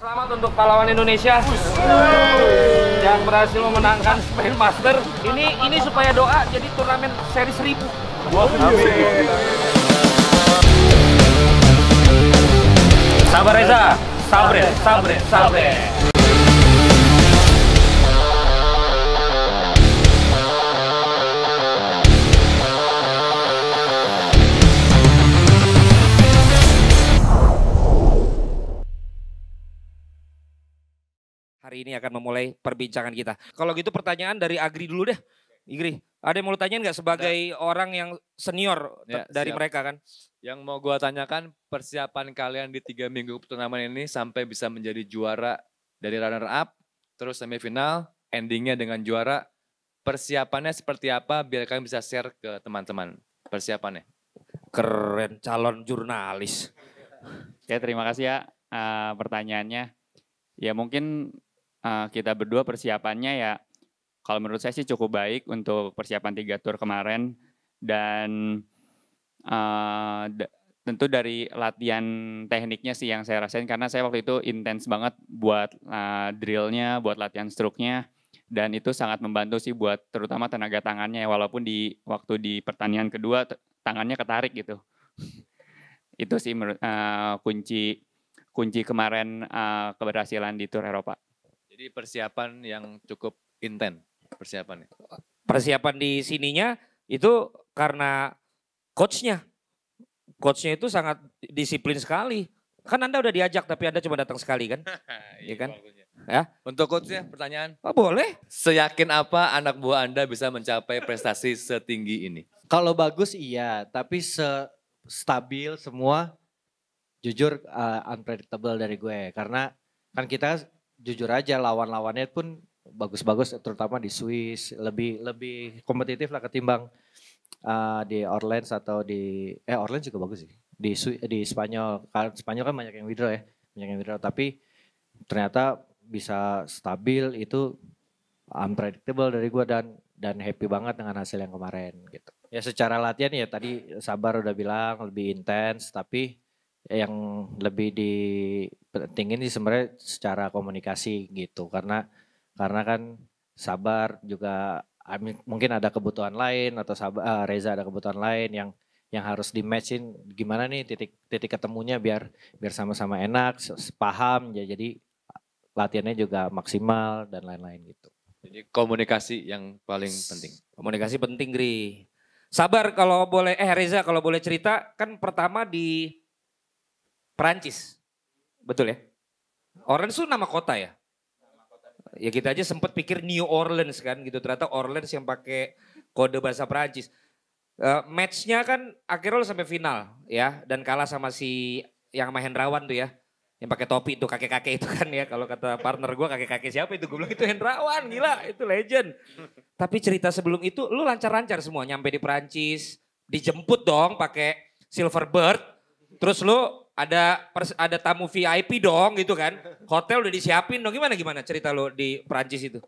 Selamat untuk pahlawan Indonesia yang berhasil memenangkan Spain Master. Ini ini supaya doa jadi turnamen seri seribu. Sabar Reza, sabre, sabre, sabre. hari ini akan memulai perbincangan kita. Kalau gitu pertanyaan dari Agri dulu deh. Igri, ada yang mau lu tanyain nggak sebagai orang yang senior ya, dari siap. mereka kan? Yang mau gue tanyakan persiapan kalian di tiga minggu turnamen ini sampai bisa menjadi juara dari runner up, terus semifinal, endingnya dengan juara. Persiapannya seperti apa biar kalian bisa share ke teman-teman persiapannya? Keren, calon jurnalis. Oke, ya, terima kasih ya uh, pertanyaannya. Ya mungkin uh, kita berdua persiapannya ya kalau menurut saya sih cukup baik untuk persiapan tiga tour kemarin dan uh, tentu dari latihan tekniknya sih yang saya rasain karena saya waktu itu intens banget buat uh, drillnya, buat latihan struknya dan itu sangat membantu sih buat terutama tenaga tangannya walaupun di waktu di pertanian kedua tangannya ketarik gitu itu sih menurut uh, kunci kunci kemarin uh, keberhasilan di Tour Eropa. Jadi persiapan yang cukup intens persiapannya. Persiapan di sininya itu karena coachnya. Coachnya itu sangat disiplin sekali. Kan Anda udah diajak tapi Anda cuma datang sekali kan? Iya, iya kan? Ya. Untuk coachnya pertanyaan. Oh, boleh. Seyakin apa anak buah Anda bisa mencapai prestasi setinggi ini? Kalau bagus iya, tapi se stabil semua jujur uh, unpredictable dari gue karena kan kita jujur aja lawan-lawannya pun bagus-bagus terutama di Swiss lebih lebih kompetitif lah ketimbang uh, di Orleans atau di eh Orleans juga bagus sih di Swiss, di Spanyol kan Spanyol kan banyak yang withdraw ya banyak yang withdraw tapi ternyata bisa stabil itu unpredictable dari gue dan dan happy banget dengan hasil yang kemarin gitu ya secara latihan ya tadi sabar udah bilang lebih intens tapi yang lebih dipentingin sih sebenarnya secara komunikasi gitu karena karena kan sabar juga mungkin ada kebutuhan lain atau sabar eh, Reza ada kebutuhan lain yang yang harus di matchin gimana nih titik titik ketemunya biar biar sama-sama enak paham ya jadi latihannya juga maksimal dan lain-lain gitu jadi komunikasi yang paling penting komunikasi penting Gri sabar kalau boleh eh Reza kalau boleh cerita kan pertama di Perancis. Betul ya? Orleans itu nama kota ya? Ya kita aja sempat pikir New Orleans kan gitu. Ternyata Orleans yang pakai kode bahasa Perancis. Uh, matchnya kan akhirnya lo sampai final ya dan kalah sama si yang Mahendrawan Hendrawan tuh ya yang pakai topi itu kakek-kakek itu kan ya kalau kata partner gue kakek-kakek siapa itu gue bilang itu Hendrawan gila itu legend tapi cerita sebelum itu lu lancar-lancar semua nyampe di Perancis dijemput dong pakai Silverbird terus lu ada pers, ada tamu VIP dong gitu kan. Hotel udah disiapin dong. Gimana gimana cerita lo di Perancis itu?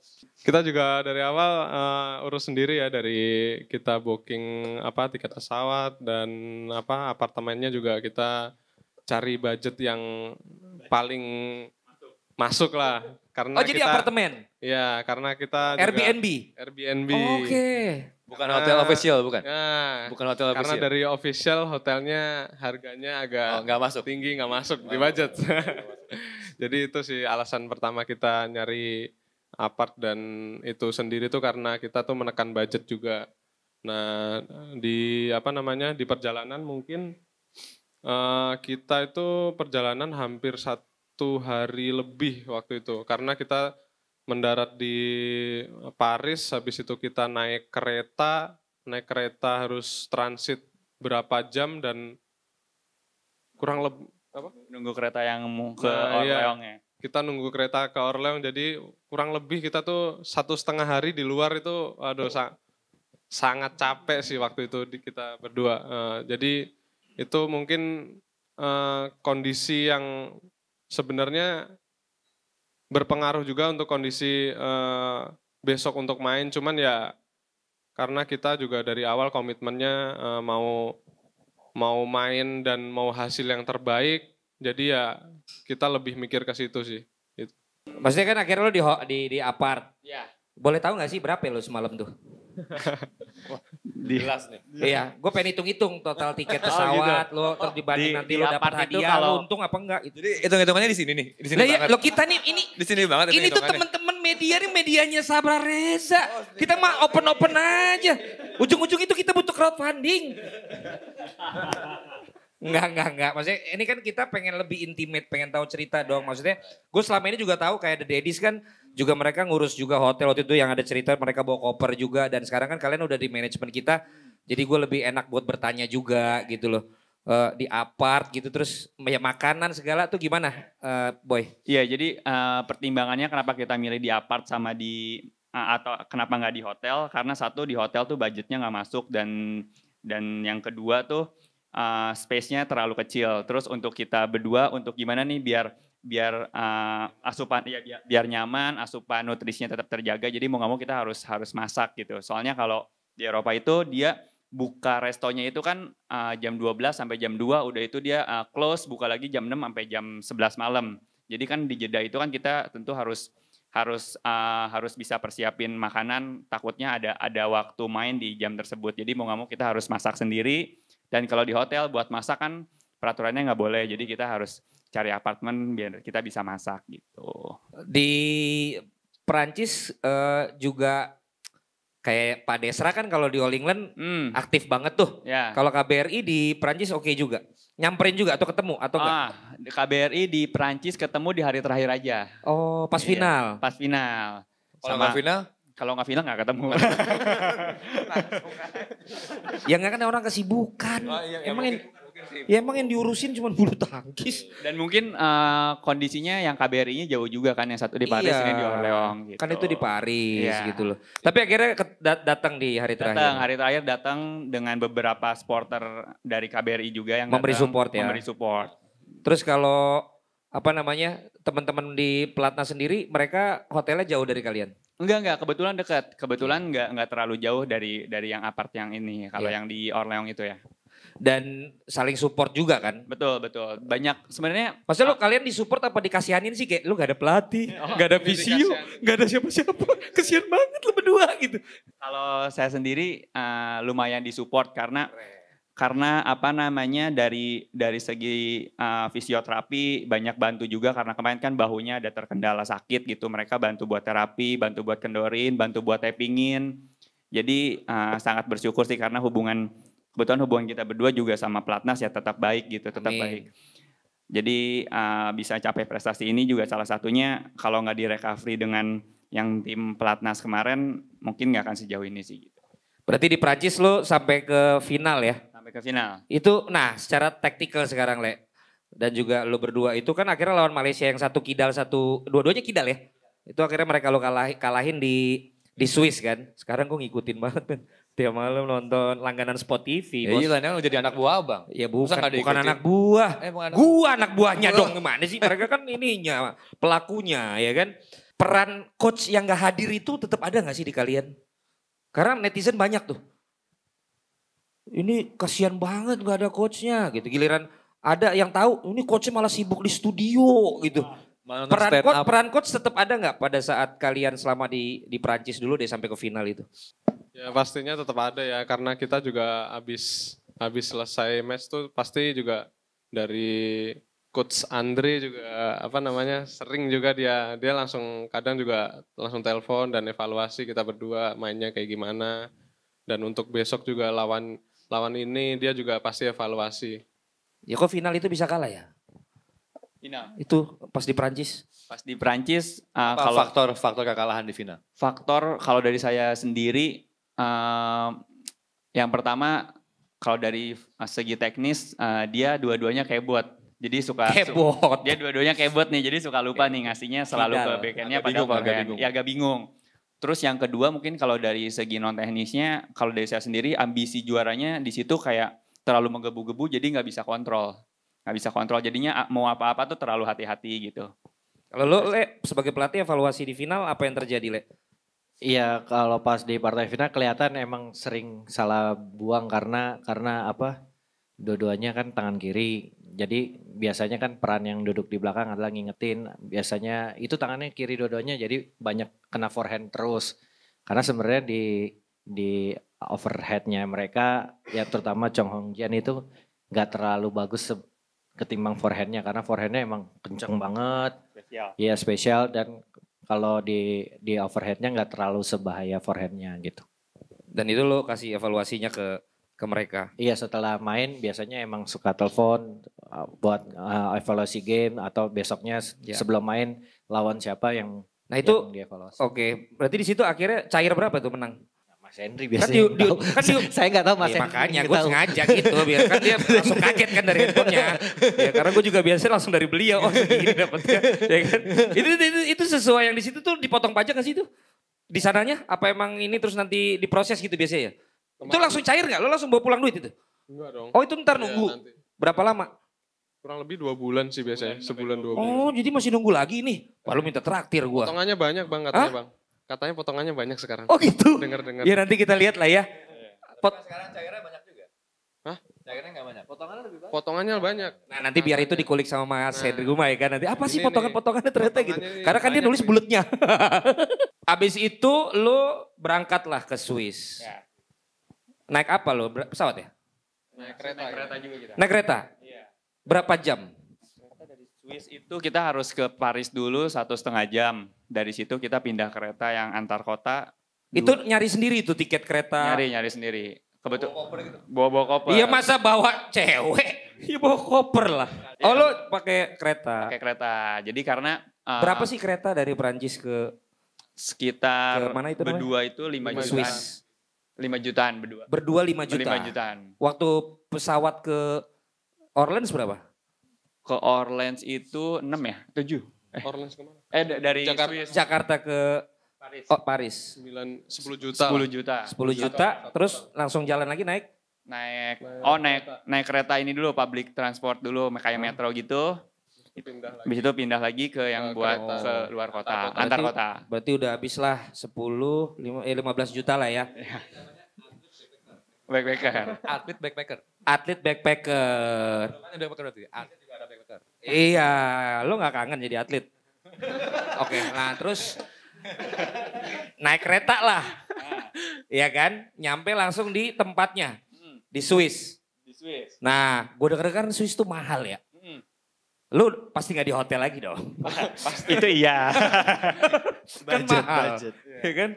Kita juga dari awal uh, urus sendiri ya dari kita booking apa tiket pesawat dan apa apartemennya juga kita cari budget yang paling masuk, masuk lah. Karena oh jadi kita, apartemen? Ya karena kita Airbnb. Juga, Airbnb. Oh, Oke. Okay. Bukan nah, hotel official, bukan? Nah, bukan hotel karena official. Karena dari official hotelnya harganya agak oh, gak masuk. tinggi, nggak masuk oh, di budget. Oh, jadi itu sih alasan pertama kita nyari apart dan itu sendiri tuh karena kita tuh menekan budget juga. Nah di apa namanya di perjalanan mungkin uh, kita itu perjalanan hampir satu satu hari lebih waktu itu karena kita mendarat di Paris habis itu kita naik kereta naik kereta harus transit berapa jam dan kurang lebih apa nunggu kereta yang ke nah, Orleong iya. ya kita nunggu kereta ke Orleong jadi kurang lebih kita tuh satu setengah hari di luar itu aduh sa sangat capek sih waktu itu di kita berdua uh, jadi itu mungkin uh, kondisi yang sebenarnya berpengaruh juga untuk kondisi uh, besok untuk main. Cuman ya karena kita juga dari awal komitmennya uh, mau mau main dan mau hasil yang terbaik. Jadi ya kita lebih mikir ke situ sih. Gitu. Maksudnya kan akhirnya lo di di, di apart. Ya. Boleh tahu nggak sih berapa ya lo semalam tuh? Jelas nih. Iya, iya gue pengen hitung-hitung total tiket oh, pesawat oh, gitu. lo terus dibanding di, nanti lo dapat gitu hadiah kalau... lo untung apa enggak gitu. Jadi hitung-hitungannya di sini nih, di sini nah, banget. Ya, lo kita nih ini di sini banget Ini tuh teman-teman media nih medianya Sabra Reza. Oh, kita mah open-open aja. Ujung-ujung itu kita butuh crowdfunding. Enggak, enggak, enggak. Maksudnya ini kan kita pengen lebih intimate, pengen tahu cerita dong. Maksudnya gue selama ini juga tahu kayak The Daddies kan juga mereka ngurus juga hotel waktu itu yang ada cerita mereka bawa koper juga dan sekarang kan kalian udah di manajemen kita jadi gue lebih enak buat bertanya juga gitu loh uh, di apart gitu terus ya makanan segala tuh gimana uh, boy? Iya jadi uh, pertimbangannya kenapa kita milih di apart sama di uh, atau kenapa nggak di hotel karena satu di hotel tuh budgetnya nggak masuk dan dan yang kedua tuh uh, space-nya terlalu kecil terus untuk kita berdua untuk gimana nih biar biar uh, asupan ya biar, biar nyaman, asupan nutrisinya tetap terjaga. Jadi mau nggak mau kita harus harus masak gitu. Soalnya kalau di Eropa itu dia buka restonya itu kan uh, jam 12 sampai jam 2 udah itu dia uh, close buka lagi jam 6 sampai jam 11 malam. Jadi kan di jeda itu kan kita tentu harus harus uh, harus bisa persiapin makanan takutnya ada ada waktu main di jam tersebut. Jadi mau nggak mau kita harus masak sendiri dan kalau di hotel buat masak kan peraturannya nggak boleh. Jadi kita harus cari apartemen biar kita bisa masak gitu. Di Perancis uh, juga kayak Pak Desra kan kalau di All England hmm. aktif banget tuh. Yeah. Kalau KBRI di Perancis oke okay juga. Nyamperin juga atau ketemu atau enggak? Ah, KBRI di Perancis ketemu di hari terakhir aja. Oh, pas final. final. Pas final. Kalau nggak final? Kalau nggak final nggak ketemu. ya nggak kan orang kesibukan. Oh, iya, Emang ya, Iya, ya emang yang diurusin cuma bulu tangkis. Dan mungkin uh, kondisinya yang KBRI-nya jauh juga kan yang satu di Paris iya. ini di Orleong gitu. Kan itu di Paris iya. gitu loh. Tapi akhirnya datang di hari terakhir. Datang hari terakhir datang dengan beberapa supporter dari KBRI juga yang memberi datang, support ya. Memberi support. Terus kalau apa namanya teman-teman di Pelatna sendiri mereka hotelnya jauh dari kalian? Enggak enggak kebetulan dekat. Kebetulan enggak enggak terlalu jauh dari dari yang apart yang ini kalau yeah. yang di Orleong itu ya dan saling support juga kan. Betul, betul. Banyak sebenarnya. Maksudnya lo kalian disupport apa dikasihanin sih kayak lu gak ada pelatih, oh, gak ada visio, gak ada siapa-siapa. Kesian banget lo berdua gitu. Kalau saya sendiri uh, lumayan disupport karena karena apa namanya dari dari segi uh, fisioterapi banyak bantu juga karena kemarin kan bahunya ada terkendala sakit gitu. Mereka bantu buat terapi, bantu buat kendorin, bantu buat tappingin. Jadi uh, sangat bersyukur sih karena hubungan kebetulan hubungan kita berdua juga sama pelatnas ya tetap baik gitu, tetap Amin. baik. Jadi uh, bisa capai prestasi ini juga salah satunya kalau nggak di recovery dengan yang tim pelatnas kemarin mungkin nggak akan sejauh ini sih. Gitu. Berarti di Prancis lo sampai ke final ya? Sampai ke final. Itu nah secara taktikal sekarang Le dan juga lo berdua itu kan akhirnya lawan Malaysia yang satu kidal satu dua-duanya kidal ya? Itu akhirnya mereka lo kalah, kalahin di di Swiss kan. Sekarang gue ngikutin banget kan. Tiap malam nonton langganan Spot TV. Ya iya, iya lah, jadi anak buah bang. Ya bukan, bukan anak buah. Eh, bukan anak... anak buahnya dong. Gimana sih mereka kan ininya pelakunya ya kan. Peran coach yang gak hadir itu tetap ada gak sih di kalian? Karena netizen banyak tuh. Ini kasihan banget gak ada coachnya gitu. Giliran ada yang tahu ini coachnya malah sibuk di studio gitu peran coach, up. peran coach tetap ada nggak pada saat kalian selama di di Prancis dulu deh sampai ke final itu? Ya pastinya tetap ada ya karena kita juga habis habis selesai match tuh pasti juga dari coach Andre juga apa namanya sering juga dia dia langsung kadang juga langsung telepon dan evaluasi kita berdua mainnya kayak gimana dan untuk besok juga lawan lawan ini dia juga pasti evaluasi. Ya kok final itu bisa kalah ya? final. Itu pas di Prancis. Pas di Prancis uh, ah, Apa kalau faktor faktor kekalahan di final. Faktor kalau dari saya sendiri uh, yang pertama kalau dari ah, segi teknis uh, dia dua-duanya kayak buat, Jadi suka kebot. Su dia dua-duanya kayak buat nih. Jadi suka lupa nih ngasihnya selalu Tidak, ke backendnya pada agak ya agak bingung. Terus yang kedua mungkin kalau dari segi non teknisnya, kalau dari saya sendiri ambisi juaranya di situ kayak terlalu menggebu-gebu jadi nggak bisa kontrol nggak bisa kontrol. Jadinya ah, mau apa-apa tuh terlalu hati-hati gitu. Kalau lo Le, sebagai pelatih evaluasi di final apa yang terjadi Le? Iya kalau pas di partai final kelihatan emang sering salah buang karena karena apa dua-duanya kan tangan kiri jadi biasanya kan peran yang duduk di belakang adalah ngingetin biasanya itu tangannya kiri dua-duanya jadi banyak kena forehand terus karena sebenarnya di di overheadnya mereka ya terutama Chong Hong Jian itu nggak terlalu bagus ketimbang forehandnya karena forehandnya emang kenceng banget spesial iya spesial dan kalau di di overheadnya nggak terlalu sebahaya forehandnya gitu dan itu lo kasih evaluasinya ke ke mereka iya setelah main biasanya emang suka telepon uh, buat uh, evaluasi game atau besoknya yeah. sebelum main lawan siapa yang nah itu oke okay. berarti di situ akhirnya cair berapa tuh menang Mas Hendri biasanya. Kan, di, di, kan di, saya nggak tahu Mas ya, Makanya gue sengaja gitu biar kan dia langsung kaget kan dari handphonenya. Ya karena gue juga biasanya langsung dari beliau. Oh segini dapatnya. Ya kan? Itu, itu, itu, itu sesuai yang di situ tuh dipotong pajak nggak sih itu? Di sananya apa emang ini terus nanti diproses gitu biasanya ya? Itu langsung cair nggak? Lo langsung bawa pulang duit itu? Enggak dong. Oh itu ntar iya, nunggu. Ya, Berapa lama? Kurang lebih dua bulan sih biasanya, sebulan dua bulan. Oh jadi masih nunggu lagi nih. lalu minta traktir gue. Potongannya banyak banget ya bang. Katanya potongannya banyak sekarang. Oh gitu? Dengar-dengar. Ya nanti kita lihat lah ya. Iya. Pot sekarang cairnya banyak juga. Hah? Cairnya nggak banyak. Potongannya lebih banyak. Potongannya banyak. Nah nanti biar itu dikulik sama Mas nah. Hendri Gumai ya kan nanti. Apa sih potongan-potongannya ternyata gitu? Karena kan dia nulis bulatnya. Habis itu lo berangkatlah ke Swiss. Ya. Naik apa lo? Pesawat ya? Naik kereta. Naik gitu. kereta juga kita. Naik kereta? Iya. Berapa jam? Swiss itu kita harus ke Paris dulu satu setengah jam. Dari situ kita pindah kereta yang antar kota. Itu dua. nyari sendiri itu tiket kereta. Nyari nyari sendiri. Kebetul. Bawa koper gitu. Bawa bawa koper. Iya masa bawa cewek? Iya bawa koper lah. Iya. Oh lo pakai kereta. Pakai kereta. Jadi karena uh, berapa sih kereta dari Perancis ke sekitar ke mana itu namanya? berdua itu 5 jutaan. lima jutaan berdua. Berdua lima juta. 5 jutaan. Waktu pesawat ke Orleans berapa? ke Orleans itu 6 ya? 7. Eh. Orleans kemana? Eh dari Jakarta, Swiss. Jakarta ke Paris. Oh, Paris. 9 10 juta. 10 juta. 10 juta, 10 juta terus langsung jalan lagi naik naik oh naik kereta. naik kereta ini dulu public transport dulu kayak hmm. metro gitu pindah Habis itu pindah lagi ke yang ke buat kota. ke luar kota, kota. antar kota. Berarti, berarti udah habis lah 10 5 eh 15 juta lah ya. Iya. backpacker. Atlet backpacker. Atlet backpacker. Atlet backpacker. Udah pakai berarti. Atlet dokter. Iya, lu nggak kangen jadi atlet. Oke, nah terus naik kereta lah. Iya kan? Nyampe langsung di tempatnya. Di Swiss. Di Swiss. Nah, gue denger kan Swiss tuh mahal ya. Hmm. Lu pasti nggak di hotel lagi dong. pasti. Itu iya. kan budget, mahal. Budget. Ya kan?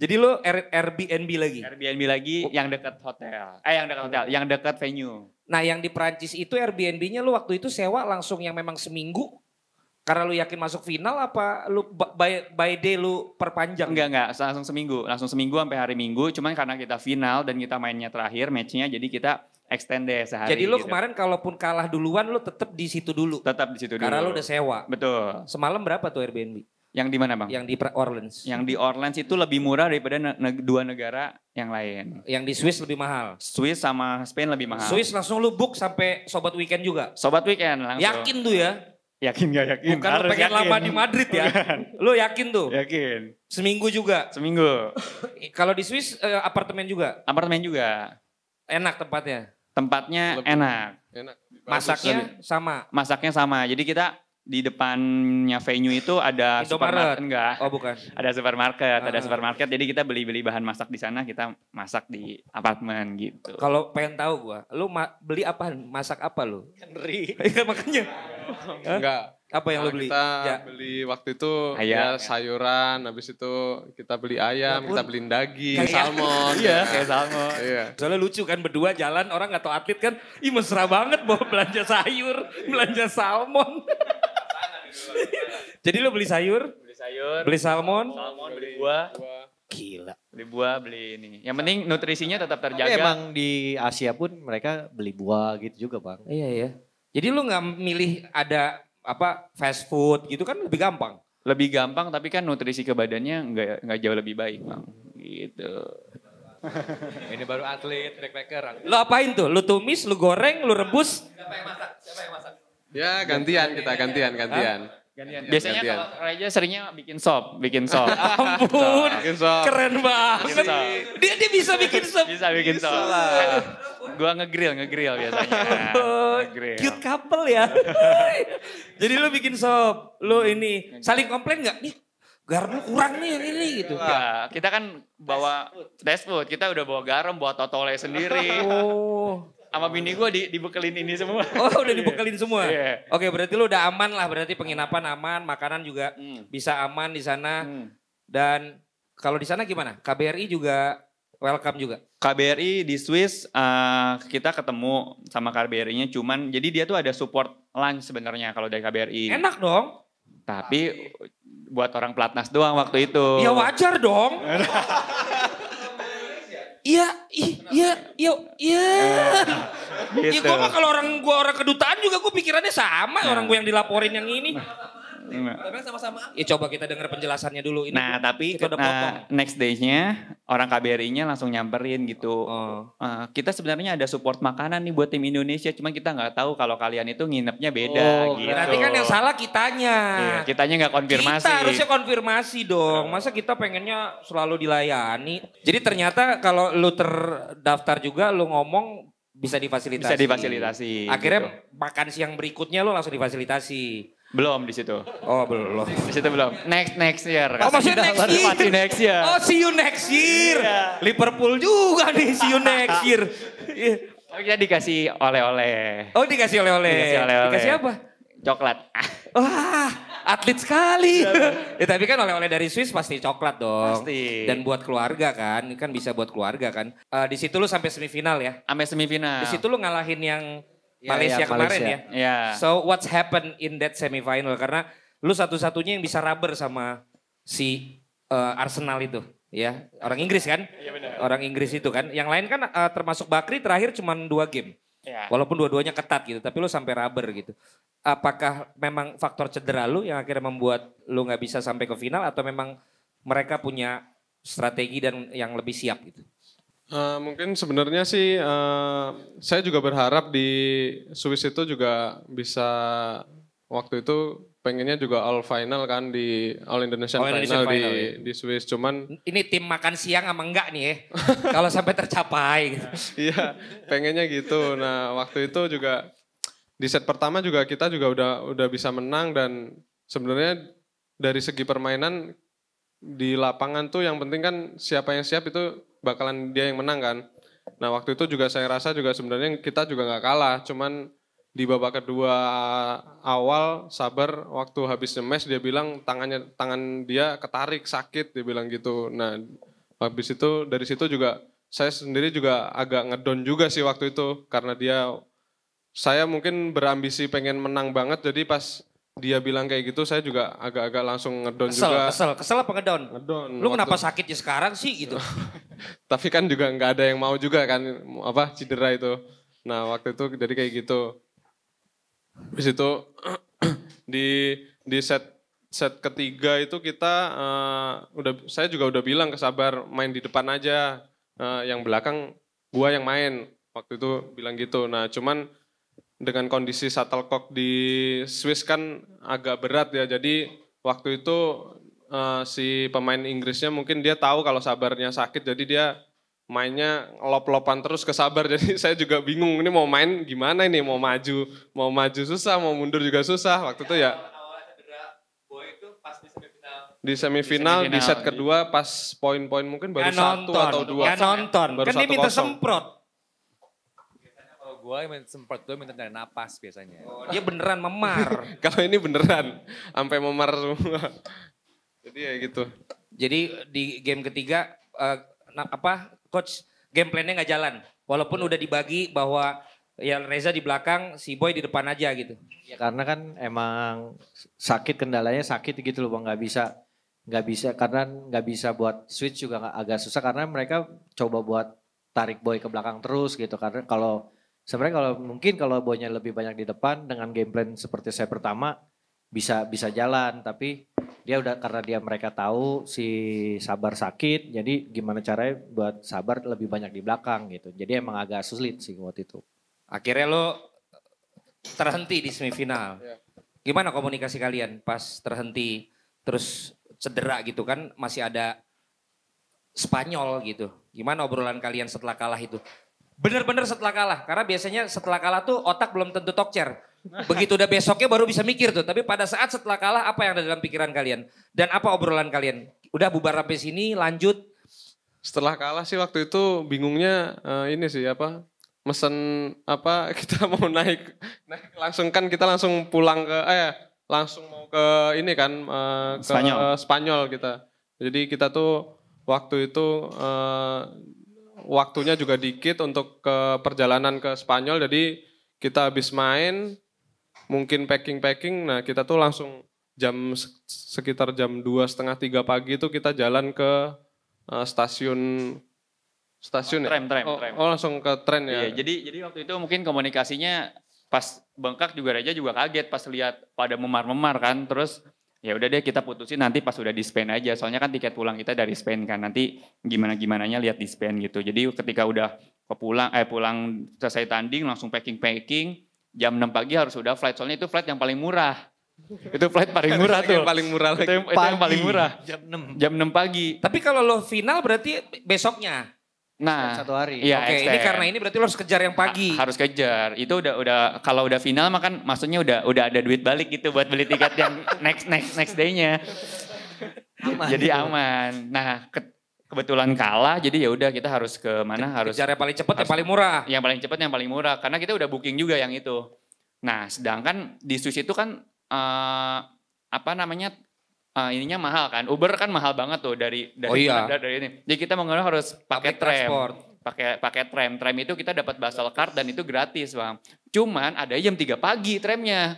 Jadi lu Airbnb lagi? Airbnb lagi yang dekat hotel. Eh yang dekat hotel, yang dekat venue. Nah yang di Prancis itu Airbnb-nya lu waktu itu sewa langsung yang memang seminggu karena lu yakin masuk final apa lu by, by day lu perpanjang? Enggak enggak, langsung seminggu, langsung seminggu sampai hari Minggu. Cuman karena kita final dan kita mainnya terakhir matchnya jadi kita extend deh sehari. Jadi lu gitu. kemarin kalaupun kalah duluan lu tetap di situ dulu. Tetap di situ dulu. Karena lu udah sewa. Betul. Semalam berapa tuh Airbnb? Yang di mana bang? Yang di Orleans. Yang di Orleans itu lebih murah daripada ne dua negara yang lain. Yang di Swiss lebih mahal. Swiss sama Spain lebih mahal. Swiss langsung lu book sampai sobat weekend juga. Sobat weekend langsung. Yakin tuh ya? Yakin gak yakin? Bukan Harus lu pengen yakin. lama di Madrid ya? Bukan. Lu yakin tuh? Yakin. Seminggu juga. Seminggu. Kalau di Swiss eh, apartemen juga. Apartemen juga. Enak tempatnya. Tempatnya lebih enak. Enak. Masaknya sama. Masaknya sama. Jadi kita di depannya venue itu ada Indo supermarket enggak? Oh bukan. Ada supermarket, ah. ada supermarket. Jadi kita beli-beli bahan masak di sana, kita masak di apartemen gitu. Kalau pengen tahu gua, lu ma beli apa? Masak apa lu? Ngeri. Iya, makanya. enggak. Apa yang nah, lu beli? Kita ya. beli waktu itu ayam, ya, ya. sayuran, habis itu kita beli ayam, Lepun. kita beli daging, kayak salmon. Iya, iya, kayak salmon. Iya. Soalnya lucu kan berdua jalan orang nggak tahu atlet kan, ih mesra banget bawa belanja sayur, belanja salmon. Jadi lu beli sayur? Beli sayur. Beli salmon? Salmon, beli buah. Gila. Beli buah, beli ini. Yang penting nutrisinya tetap terjaga. Tapi emang di Asia pun mereka beli buah gitu juga bang. Iya iya. Jadi lu nggak milih ada apa fast food gitu kan lebih gampang. Lebih gampang tapi kan nutrisi ke badannya nggak jauh lebih baik bang. Gitu. Ini baru atlet, backpacker. Lo apain tuh? Lu tumis, lu goreng, lu rebus. Siapa yang masak? Siapa yang masak? Ya gantian ya, kita ya, ya. gantian gantian. gantian. Gantian. Biasanya gantian. kalau Raja seringnya bikin sop, bikin sop. Ampun, bikin sop. keren banget. Dia dia bisa bikin sop. bisa bikin sop. Bisa Gua ngegrill, ngegrill biasanya. nge grill Cute couple ya. Jadi lu bikin sop, lu ini saling komplain nggak nih? garam kurang nih yang ini gitu. Ya, kita kan bawa dashboard, kita udah bawa garam, bawa totole sendiri. Oh sama bini gue di, dibekelin ini semua. Oh udah dibekelin semua. Yeah. Oke okay, berarti lu udah aman lah berarti penginapan aman, makanan juga hmm. bisa aman di sana. Hmm. Dan kalau di sana gimana? KBRI juga welcome juga. KBRI di Swiss uh, kita ketemu sama KBRI-nya cuman jadi dia tuh ada support lunch sebenarnya kalau dari KBRI. Enak dong. Tapi buat orang pelatnas doang waktu itu. Ya wajar dong. Iya, iya, iya, iya, iya. Gitu. Iya, gue mah kalau orang gue orang kedutaan juga gue pikirannya sama iya. orang gue yang dilaporin yang ini. Iya. Nah. sama-sama. Ya coba kita dengar penjelasannya dulu. Ini nah tapi kita udah eh, potong. Nah, next day-nya orang KBRI-nya langsung nyamperin gitu. Oh. Uh, kita sebenarnya ada support makanan nih buat tim Indonesia, cuman kita nggak tahu kalau kalian itu nginepnya beda. Oh, gitu. Berarti kan yang salah kitanya. Yeah, kitanya nggak konfirmasi. Kita harusnya konfirmasi dong. Masa kita pengennya selalu dilayani. Jadi ternyata kalau lu terdaftar juga lu ngomong bisa difasilitasi. Bisa difasilitasi. Akhirnya gitu. makan siang berikutnya lo langsung difasilitasi. Belum di situ. Oh belum. Di situ belum. Next next year. Oh maksudnya next year. Masih next year. Oh see you next year. Yeah. Liverpool juga nih see you next year. Iya. Oh kita dikasih oleh-oleh. Oh dikasih oleh-oleh. Dikasih oleh-oleh. Dikasih apa? Coklat. Wah atlet sekali. Iya, ya tapi kan oleh-oleh dari Swiss pasti coklat dong. Pasti. Dan buat keluarga kan, kan bisa buat keluarga kan. Uh, di situ lu sampai semifinal ya? Sampai semifinal. Di situ lu ngalahin yang Ya, Malaysia yeah, kemarin Malaysia. ya. Yeah. So what's happened in that semifinal? Karena lu satu-satunya yang bisa rubber sama si uh, Arsenal itu ya orang Inggris kan iya, benar. orang Inggris itu kan yang lain kan uh, termasuk Bakri terakhir cuma dua game ya. walaupun dua-duanya ketat gitu tapi lu sampai rubber gitu apakah memang faktor cedera lu yang akhirnya membuat lu nggak bisa sampai ke final atau memang mereka punya strategi dan yang lebih siap gitu Uh, mungkin sebenarnya sih uh, saya juga berharap di Swiss itu juga bisa waktu itu pengennya juga all final kan di All Indonesian, all Indonesian final, di ya. di Swiss cuman ini tim makan siang ama enggak nih ya kalau sampai tercapai gitu. iya pengennya gitu nah waktu itu juga di set pertama juga kita juga udah udah bisa menang dan sebenarnya dari segi permainan di lapangan tuh yang penting kan siapa yang siap itu bakalan dia yang menang kan. Nah waktu itu juga saya rasa juga sebenarnya kita juga nggak kalah, cuman di babak kedua awal sabar waktu habis nyemes dia bilang tangannya tangan dia ketarik sakit dia bilang gitu. Nah habis itu dari situ juga saya sendiri juga agak ngedon juga sih waktu itu karena dia saya mungkin berambisi pengen menang banget jadi pas dia bilang kayak gitu saya juga agak-agak langsung ngedown kesel, juga. Kesel, kesel apa ngedown? Ngedown. Lu waktu... kenapa sakitnya sekarang sih gitu? Tapi kan juga nggak ada yang mau juga kan apa cedera itu. Nah waktu itu jadi kayak gitu. Habis itu di di set set ketiga itu kita uh, udah saya juga udah bilang ke Sabar main di depan aja. Uh, yang belakang gua yang main waktu itu bilang gitu. Nah cuman dengan kondisi shuttlecock di Swiss kan agak berat ya. Jadi waktu itu uh, si pemain Inggrisnya mungkin dia tahu kalau sabarnya sakit jadi dia mainnya lop-lopan terus ke sabar. Jadi saya juga bingung ini mau main gimana ini mau maju, mau maju susah, mau mundur juga susah. Waktu itu ya di semifinal, di, semifinal, di set kedua iya. pas poin-poin mungkin baru gak satu nonton, atau dua. Gak nonton. Baru kan dia minta semprot gue semprot gue minta dari napas biasanya. Oh, dia beneran memar. Kalau ini beneran, sampai memar semua. Jadi ya gitu. Jadi di game ketiga uh, apa coach game plannya nggak jalan. Walaupun udah dibagi bahwa ya Reza di belakang, si Boy di depan aja gitu. Ya karena kan emang sakit kendalanya sakit gitu loh, bang, nggak bisa nggak bisa karena nggak bisa buat switch juga agak susah karena mereka coba buat tarik boy ke belakang terus gitu karena kalau sebenarnya kalau mungkin kalau Bonya lebih banyak di depan dengan game plan seperti saya pertama bisa bisa jalan tapi dia udah karena dia mereka tahu si Sabar sakit jadi gimana caranya buat Sabar lebih banyak di belakang gitu. Jadi emang agak sulit sih waktu itu. Akhirnya lo terhenti di semifinal. Iya. Gimana komunikasi kalian pas terhenti terus cedera gitu kan masih ada Spanyol gitu. Gimana obrolan kalian setelah kalah itu? Bener-bener setelah kalah, karena biasanya setelah kalah tuh otak belum tentu tokcer. Begitu udah besoknya baru bisa mikir tuh, tapi pada saat setelah kalah apa yang ada dalam pikiran kalian? Dan apa obrolan kalian? Udah bubar sampai sini, lanjut. Setelah kalah sih waktu itu bingungnya uh, ini sih apa? Mesen apa kita mau naik, naik langsung kan kita langsung pulang ke eh langsung mau ke ini kan uh, ke Spanyol. Spanyol kita. Jadi kita tuh waktu itu uh, waktunya juga dikit untuk ke perjalanan ke Spanyol. Jadi kita habis main mungkin packing-packing. Nah, kita tuh langsung jam sekitar jam dua setengah tiga pagi itu kita jalan ke uh, stasiun stasiun oh, tram, ya? tram, oh, tram. oh langsung ke tren ya. Iya, jadi jadi waktu itu mungkin komunikasinya pas bengkak juga Raja juga kaget pas lihat pada memar-memar kan. Terus ya udah deh kita putusin nanti pas udah di Spain aja soalnya kan tiket pulang kita dari Spain kan nanti gimana gimananya lihat di Spain gitu jadi ketika udah ke pulang eh pulang selesai tanding langsung packing packing jam 6 pagi harus udah flight soalnya itu flight yang paling murah itu flight paling murah tuh. Yang paling murah Itu yang, itu yang paling murah. Jam 6. Jam 6 pagi. Tapi kalau lo final berarti besoknya. Nah, satu hari. Ya, Oke, ini karena ini berarti lo harus kejar yang pagi. Ha, harus kejar. Itu udah udah kalau udah final mah kan maksudnya udah udah ada duit balik gitu buat beli tiket yang next next next day-nya. Jadi aman. Nah, ke, kebetulan kalah jadi ya udah kita harus ke mana harus kejar yang paling cepat yang paling murah. Yang paling cepat yang paling murah karena kita udah booking juga yang itu. Nah, sedangkan di sushi itu kan uh, apa namanya uh, ininya mahal kan. Uber kan mahal banget tuh dari dari oh, iya. dari, dari ini. Jadi kita mengenal harus pakai tram. Pakai pakai tram. Tram itu kita dapat basal card dan itu gratis, Bang. Cuman ada jam 3 pagi tramnya.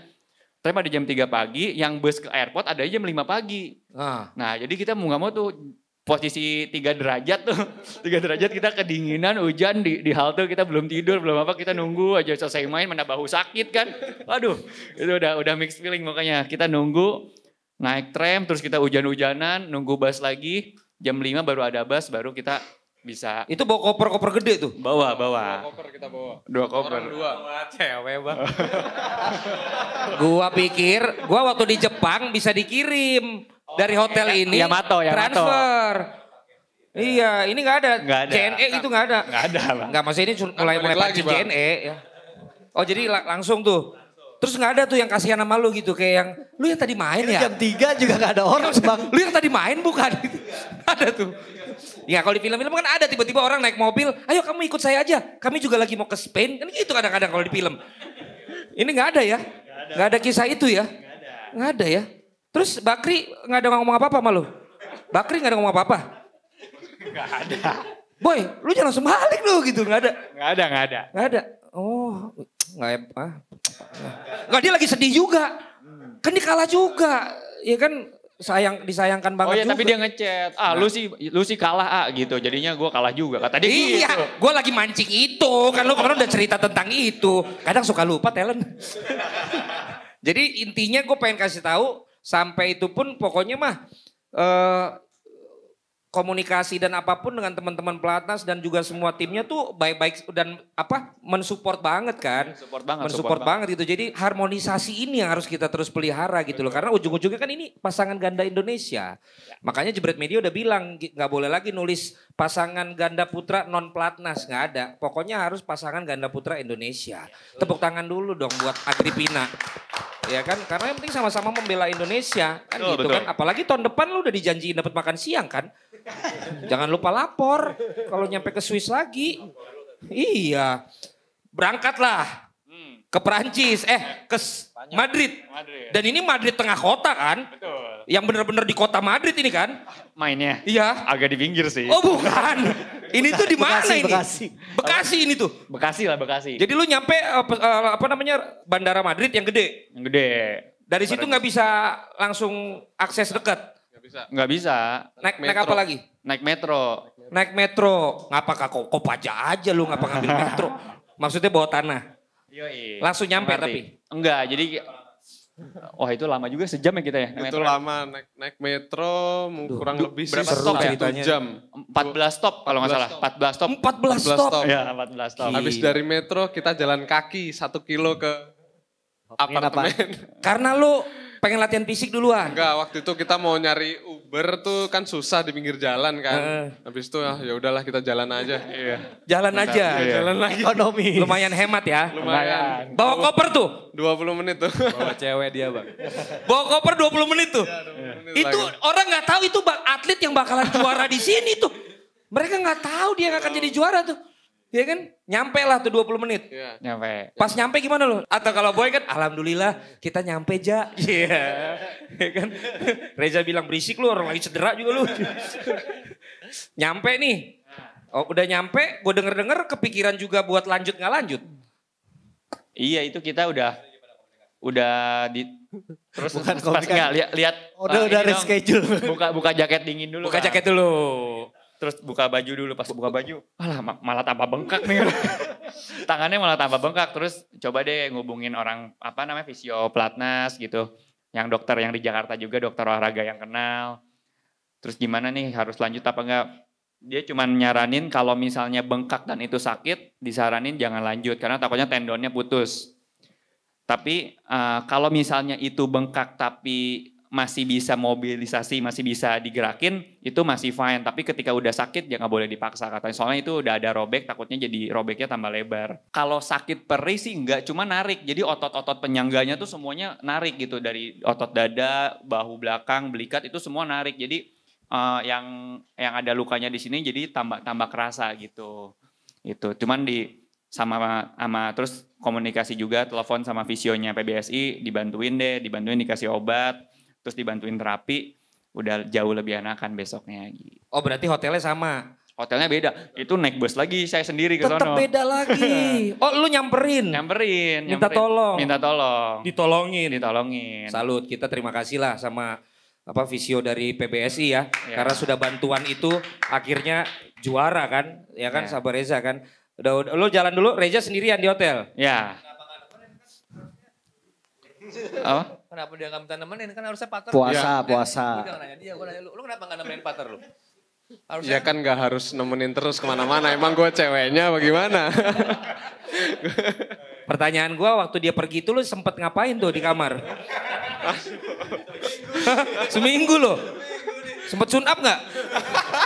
Tram ada jam 3 pagi, yang bus ke airport ada jam 5 pagi. Ah. Nah, jadi kita mau nggak mau tuh posisi tiga derajat tuh tiga derajat kita kedinginan hujan di, di halte kita belum tidur belum apa kita nunggu aja selesai main mana bahu sakit kan Waduh, itu udah udah mixed feeling makanya kita nunggu naik tram terus kita hujan-hujanan nunggu bus lagi jam 5 baru ada bus baru kita bisa itu bawa koper-koper gede tuh bawa bawa dua koper kita bawa dua koper Orang dua cewek bang gua pikir gua waktu di Jepang bisa dikirim oh, dari hotel ini Yamato, Yamato. transfer Iya, ini nggak ada. Nggak ada. JNE itu nggak ada. Nggak ada, Bang. Nggak, masih ini mulai mulai pancing JNE ya. Oh, jadi langsung tuh. Terus gak ada tuh yang kasihan sama lu gitu kayak yang lu yang tadi main ya. Jam tiga juga gak ada orang, iya, Bang. lu yang tadi main bukan? ada tuh. Ya kalau di film-film kan ada tiba-tiba orang naik mobil, ayo kamu ikut saya aja. Kami juga lagi mau ke Spain. Kan gitu kadang-kadang kalau di film. Ini gak ada ya? Gak ada. kisah itu ya? Gak ada. ya? Terus Bakri gak ada ngomong apa-apa sama lu? Bakri gak ada ngomong apa-apa? Gak ada. Boy, lu jangan langsung balik lu gitu, gak ada. Gak ada, gak ada. Gak ada. Oh, nggak ya, ah, Enggak dia lagi sedih juga. Kan dia kalah juga. Ya kan sayang disayangkan banget Oh iya juga. tapi dia ngechat, ah nah. lu sih lu sih kalah ah gitu. Jadinya gue kalah juga kata dia gitu. Iya, gitu. gue lagi mancing itu. Kan lu kemarin udah cerita tentang itu. Kadang suka lupa talent. Jadi intinya gue pengen kasih tahu sampai itu pun pokoknya mah uh, komunikasi dan apapun dengan teman-teman pelatnas dan juga semua timnya tuh baik-baik dan apa mensupport banget kan support banget mensupport support banget. banget gitu jadi harmonisasi ini yang harus kita terus pelihara gitu loh karena ujung-ujungnya kan ini pasangan ganda Indonesia ya. makanya jebret media udah bilang nggak boleh lagi nulis pasangan ganda putra non pelatnas nggak ada pokoknya harus pasangan ganda putra Indonesia ya. tepuk tangan dulu dong buat Agripina ya kan karena yang penting sama-sama membela Indonesia kan oh, gitu kan? betul. kan apalagi tahun depan lu udah dijanjiin dapat makan siang kan jangan lupa lapor kalau nyampe ke Swiss lagi iya berangkatlah hmm. ke Perancis eh ke Madrid. dan ini Madrid tengah kota kan yang bener-bener di kota Madrid ini kan mainnya iya agak di pinggir sih oh bukan ini tuh di mana ini? Bekasi. Bekasi ini tuh. Bekasi lah Bekasi. Jadi lu nyampe eh, eh, apa, namanya Bandara Madrid yang gede. Yang gede. Dari situ nggak bisa langsung akses dekat. Nggak bisa. Nggak bisa. Naik naik apa lagi? Naik metro. Naik metro. Ngapa kak kok aja aja lu ngapa ngambil metro? Maksudnya bawa tanah. iya. Langsung nyampe tapi. Enggak, jadi Wah oh, itu lama juga sejam ya kita ya. itu metro. Ya? lama naik naik metro Duh. kurang Duh, lebih berapa stop ya? Ceritanya. jam. 14 stop kalau nggak salah. 14 stop. 14 stop. 14 stop. Ya 14 stop. Gila. Habis dari metro kita jalan kaki satu kilo ke apartemen. Apa? Karena lu pengen latihan fisik duluan? Enggak, waktu itu kita mau nyari Uber tuh kan susah di pinggir jalan kan. Uh. Habis itu ah, ya udahlah kita jalan aja. Iya. Jalan aja. Iya. Jalan lagi. Ekonomi. Lumayan hemat ya. Lumayan. Bawa koper tuh. 20 menit tuh. Bawa cewek dia, Bang. Bawa koper 20 menit tuh. Ya, 20 menit itu lagi. orang nggak tahu itu bang atlet yang bakalan juara di sini tuh. Mereka nggak tahu dia gak akan jadi juara tuh. Iya kan? Nyampe lah tuh 20 menit. Yeah. Nyampe. Pas nyampe gimana lu? Atau kalau boy kan, alhamdulillah kita nyampe aja. Iya. Yeah. ya kan? Reza bilang berisik lu, orang lagi cedera juga lu. nyampe nih. Nah. Oh, udah nyampe, gue denger-denger kepikiran juga buat lanjut nggak lanjut. Iya itu kita udah udah di terus bukan pas nggak lihat lihat oh, udah uh, udah reschedule buka buka jaket dingin dulu buka kan. jaket dulu terus buka baju dulu pas buka baju malah malah tambah bengkak nih tangannya malah tambah bengkak terus coba deh ngubungin orang apa namanya fisio pelatnas gitu yang dokter yang di Jakarta juga dokter olahraga yang kenal terus gimana nih harus lanjut apa enggak dia cuma nyaranin kalau misalnya bengkak dan itu sakit disaranin jangan lanjut karena takutnya tendonnya putus tapi uh, kalau misalnya itu bengkak tapi masih bisa mobilisasi, masih bisa digerakin, itu masih fine. Tapi ketika udah sakit ya nggak boleh dipaksa katanya. Soalnya itu udah ada robek, takutnya jadi robeknya tambah lebar. Kalau sakit perih sih nggak, cuma narik. Jadi otot-otot penyangganya tuh semuanya narik gitu. Dari otot dada, bahu belakang, belikat itu semua narik. Jadi uh, yang yang ada lukanya di sini jadi tambah tambah kerasa gitu. Itu cuman di sama sama terus komunikasi juga telepon sama visionya PBSI dibantuin deh dibantuin dikasih obat terus dibantuin terapi udah jauh lebih enakan besoknya lagi. Oh berarti hotelnya sama? Hotelnya beda. Itu naik bus lagi saya sendiri ke Tetap sono. beda lagi. oh lu nyamperin? Nyamperin. Minta nyamperin. tolong. Minta tolong. Ditolongin. Ditolongin. Salut kita terima kasih lah sama apa visio dari PBSI ya. ya. Karena sudah bantuan itu akhirnya juara kan. Ya kan ya. Sabar Reza kan. Udah, udah, lu jalan dulu Reza sendirian di hotel. Ya. Apa? Kenapa dia nggak minta nemenin? Kan harusnya pater. Puasa, ya. puasa. Gue udah nanya dia, gue nanya lu, lu kenapa nggak nemenin pater lu? Harusnya... Ya kan nggak harus nemenin terus kemana-mana. Emang gue ceweknya bagaimana? Pertanyaan gue waktu dia pergi itu lu sempet ngapain tuh di kamar? Seminggu loh. Sempet sun up gak?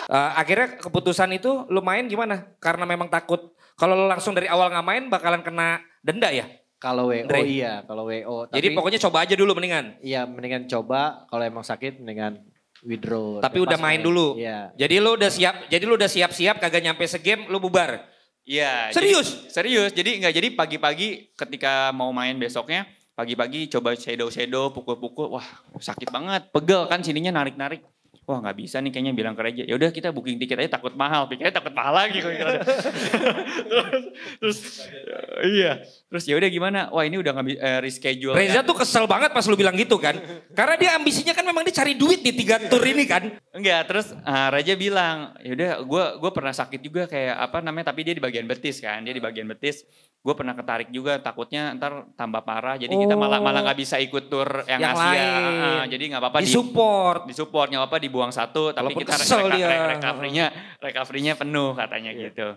uh, eh, akhirnya keputusan itu lu main gimana? Karena memang takut. Kalau lu langsung dari awal nggak main bakalan kena denda ya? Kalau WO Andre. iya, kalau WO. Tapi, Jadi pokoknya coba aja dulu mendingan. Iya, mendingan coba. Kalau emang sakit mendingan withdraw. Tapi udah main, main dulu. Iya. Jadi lu udah siap, jadi lu udah siap-siap kagak nyampe segame lu bubar. Iya. Serius? Jadi, serius. Jadi enggak jadi pagi-pagi ketika mau main besoknya pagi-pagi coba shadow shadow pukul-pukul wah sakit banget pegel kan sininya narik-narik wah nggak bisa nih kayaknya bilang ke Reja, ya udah kita booking tiket aja takut mahal, pikirnya takut mahal gitu. lagi kok terus, terus iya, terus ya udah gimana? Wah ini udah nggak eh, reschedule. Reza tuh kesel banget pas lu bilang gitu kan, karena dia ambisinya kan memang dia cari duit di tiga tur ini kan. Enggak, terus uh, Reja bilang, ya udah gue gue pernah sakit juga kayak apa namanya, tapi dia di bagian betis kan, dia di bagian betis gue pernah ketarik juga takutnya ntar tambah parah jadi oh. kita malah malah nggak bisa ikut tur yang, yang Asia lain. Uh, jadi nggak apa-apa di support di supportnya apa apa dibuang satu tapi Walaupun kita reka, reka, recovery-nya penuh katanya yeah. gitu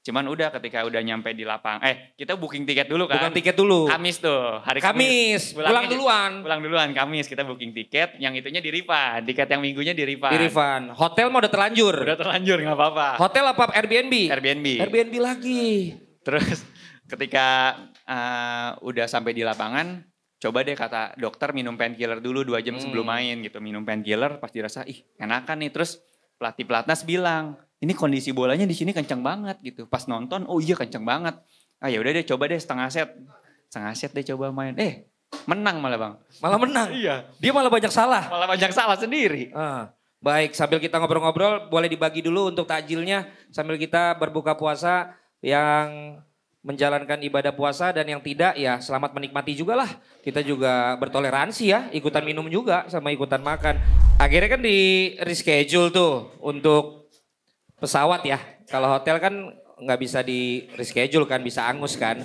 cuman udah ketika udah nyampe di lapang eh kita booking tiket dulu kan booking tiket dulu Kamis tuh hari Kamis, Kamis. pulang duluan pulang duluan Kamis kita booking tiket yang itunya di Rifan tiket yang minggunya di Rifan di hotel mau udah terlanjur udah terlanjur nggak apa-apa hotel apa Airbnb Airbnb Airbnb lagi terus ketika uh, udah sampai di lapangan coba deh kata dokter minum painkiller dulu dua jam hmm. sebelum main gitu minum painkiller pas dirasa ih enakan nih terus pelatih pelatnas bilang ini kondisi bolanya di sini kencang banget gitu pas nonton oh iya kencang banget ah ya udah deh coba deh setengah set setengah set deh coba main eh menang malah bang malah menang iya dia malah banyak salah malah banyak salah sendiri uh. Baik, sambil kita ngobrol-ngobrol, boleh dibagi dulu untuk takjilnya sambil kita berbuka puasa yang menjalankan ibadah puasa dan yang tidak ya selamat menikmati juga lah. Kita juga bertoleransi ya, ikutan minum juga sama ikutan makan. Akhirnya kan di reschedule tuh untuk pesawat ya. Kalau hotel kan nggak bisa di reschedule kan, bisa angus kan.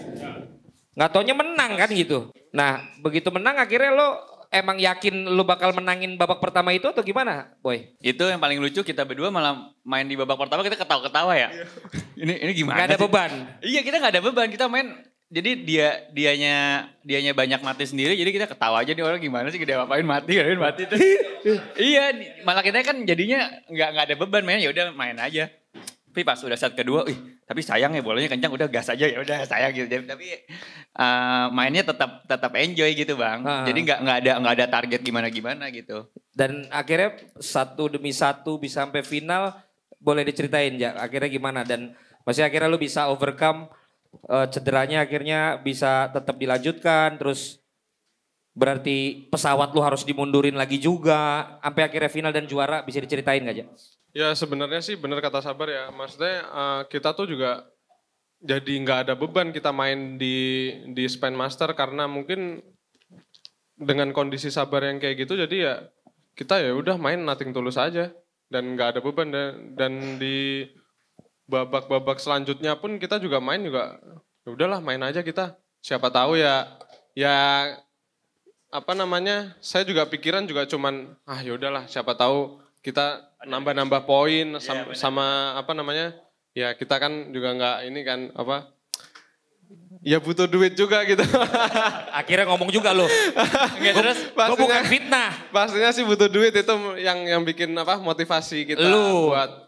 Nggak taunya menang kan gitu. Nah begitu menang akhirnya lo emang yakin lu bakal menangin babak pertama itu atau gimana, Boy? Itu yang paling lucu kita berdua malah main di babak pertama kita ketawa-ketawa ya. Iya. ini ini gimana? Gak ada sih? beban. Iya kita gak ada beban kita main jadi dia dianya dianya banyak mati sendiri jadi kita ketawa aja nih orang gimana sih gede apain mati ngapain mati terus iya malah kita kan jadinya nggak nggak ada beban main ya udah main aja tapi pas udah set kedua, ih, tapi sayang ya bolanya kencang udah gas aja ya udah sayang gitu. Jadi, tapi uh, mainnya tetap tetap enjoy gitu bang. Uh. Jadi nggak nggak ada nggak ada target gimana gimana gitu. Dan akhirnya satu demi satu bisa sampai final boleh diceritain ya akhirnya gimana dan masih akhirnya lu bisa overcome uh, cederanya akhirnya bisa tetap dilanjutkan terus berarti pesawat lu harus dimundurin lagi juga sampai akhirnya final dan juara bisa diceritain gak ya? Ya sebenarnya sih benar kata Sabar ya. Maksudnya uh, kita tuh juga jadi nggak ada beban kita main di di Spain Master karena mungkin dengan kondisi Sabar yang kayak gitu jadi ya kita ya udah main nating tulus aja dan nggak ada beban dan, dan di babak-babak selanjutnya pun kita juga main juga ya udahlah main aja kita siapa tahu ya ya apa namanya saya juga pikiran juga cuman ah ya udahlah siapa tahu kita nambah-nambah poin iya, sama, ya, sama apa namanya ya kita kan juga nggak ini kan apa ya butuh duit juga gitu akhirnya ngomong juga loh Nggak, terus gue bukan fitnah pastinya sih butuh duit itu yang yang bikin apa motivasi kita lu. buat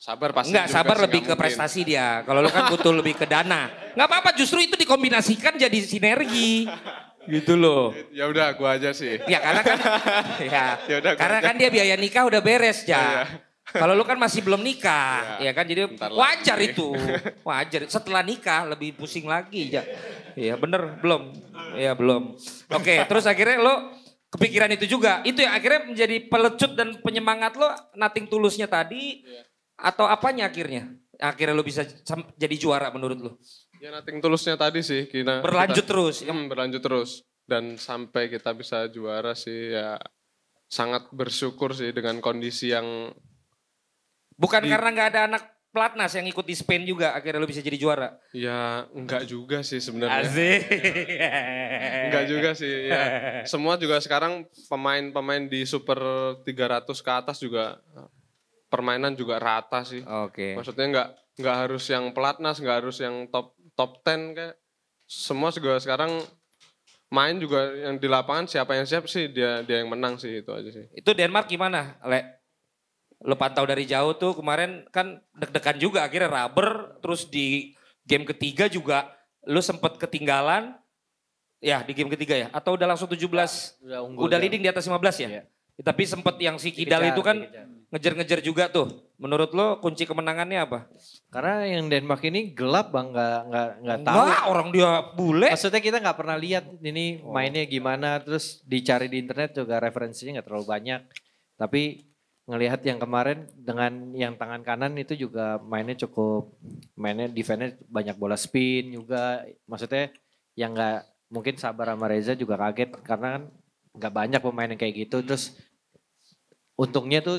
sabar pasti nggak sabar lebih ke mungkin. prestasi dia kalau lu kan butuh lebih ke dana nggak apa-apa justru itu dikombinasikan jadi sinergi gitu loh. Ya udah, aku aja sih. Ya karena kan, ya. Yaudah, karena aja. kan dia biaya nikah udah beres ya. Kalau lu kan masih belum nikah, ya, ya kan jadi Bentar wajar lagi. itu, wajar. Setelah nikah lebih pusing lagi ya. Iya bener belum, ya belum. Oke, terus akhirnya lo kepikiran itu juga. Itu yang akhirnya menjadi pelecut dan penyemangat lo nating tulusnya tadi ya. atau apanya akhirnya? Akhirnya lo bisa jadi juara menurut lo? Ya nating tulusnya tadi sih kita berlanjut kita, terus. Hmm, berlanjut terus dan sampai kita bisa juara sih ya sangat bersyukur sih dengan kondisi yang bukan di, karena nggak ada anak pelatnas yang ikut di Spain juga akhirnya lo bisa jadi juara. Ya enggak juga sih sebenarnya. Asik. Ya, enggak juga sih ya. Semua juga sekarang pemain-pemain di Super 300 ke atas juga permainan juga rata sih. Oke. Okay. Maksudnya enggak enggak harus yang pelatnas, enggak harus yang top top 10 kayak semua segala sekarang main juga yang di lapangan siapa yang siap sih dia dia yang menang sih itu aja sih. Itu Denmark gimana, Le? Lo pantau dari jauh tuh kemarin kan deg-degan juga akhirnya rubber terus di game ketiga juga lu sempet ketinggalan ya di game ketiga ya atau udah langsung 17 udah, udah leading di atas 15 ya. Iya. Tapi sempet yang si Kidal itu kan ngejar-ngejar juga tuh. Menurut lo kunci kemenangannya apa? Karena yang Denmark ini gelap bang, nggak nggak nggak tahu. Enggak, orang dia bule. Maksudnya kita nggak pernah lihat ini oh. mainnya gimana, terus dicari di internet juga referensinya nggak terlalu banyak. Tapi ngelihat yang kemarin dengan yang tangan kanan itu juga mainnya cukup mainnya defense banyak bola spin juga. Maksudnya yang nggak mungkin sabar sama Reza juga kaget karena kan nggak banyak pemain yang kayak gitu. Terus untungnya tuh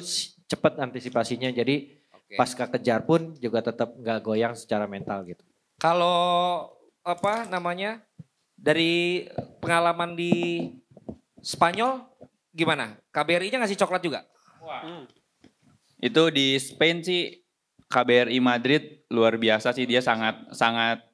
cepat antisipasinya. Jadi okay. pasca kejar pun juga tetap nggak goyang secara mental gitu. Kalau apa namanya dari pengalaman di Spanyol gimana? KBRI-nya ngasih coklat juga? Wah. Hmm. Itu di Spain sih KBRI Madrid luar biasa sih dia sangat sangat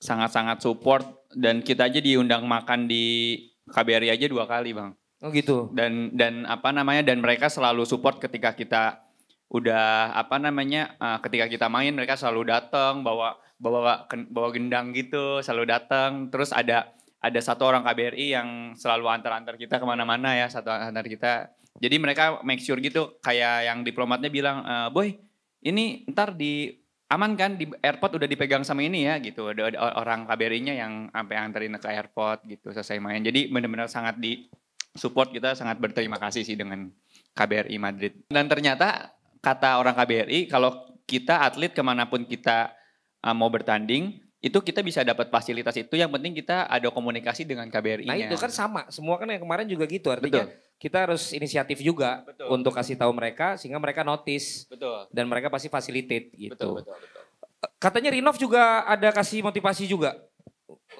sangat sangat support dan kita aja diundang makan di KBRI aja dua kali bang. Oh gitu. Dan dan apa namanya dan mereka selalu support ketika kita udah apa namanya uh, ketika kita main mereka selalu datang bawa bawa bawa gendang gitu selalu datang terus ada ada satu orang KBRI yang selalu antar-antar kita kemana-mana ya satu antar kita jadi mereka make sure gitu kayak yang diplomatnya bilang e, boy ini ntar di aman kan di airport udah dipegang sama ini ya gitu ada, ada orang KBRI-nya yang sampai anterin ke airport gitu selesai main jadi benar-benar sangat di support kita sangat berterima kasih sih dengan KBRI Madrid. Dan ternyata kata orang KBRI kalau kita atlet kemanapun kita uh, mau bertanding itu kita bisa dapat fasilitas itu yang penting kita ada komunikasi dengan kbri Nah itu kan sama, semua kan yang kemarin juga gitu artinya Betul. kita harus inisiatif juga Betul. untuk kasih tahu mereka sehingga mereka notice Betul. dan mereka pasti fasilitate gitu. Betul, betul, betul. Katanya Rinov juga ada kasih motivasi juga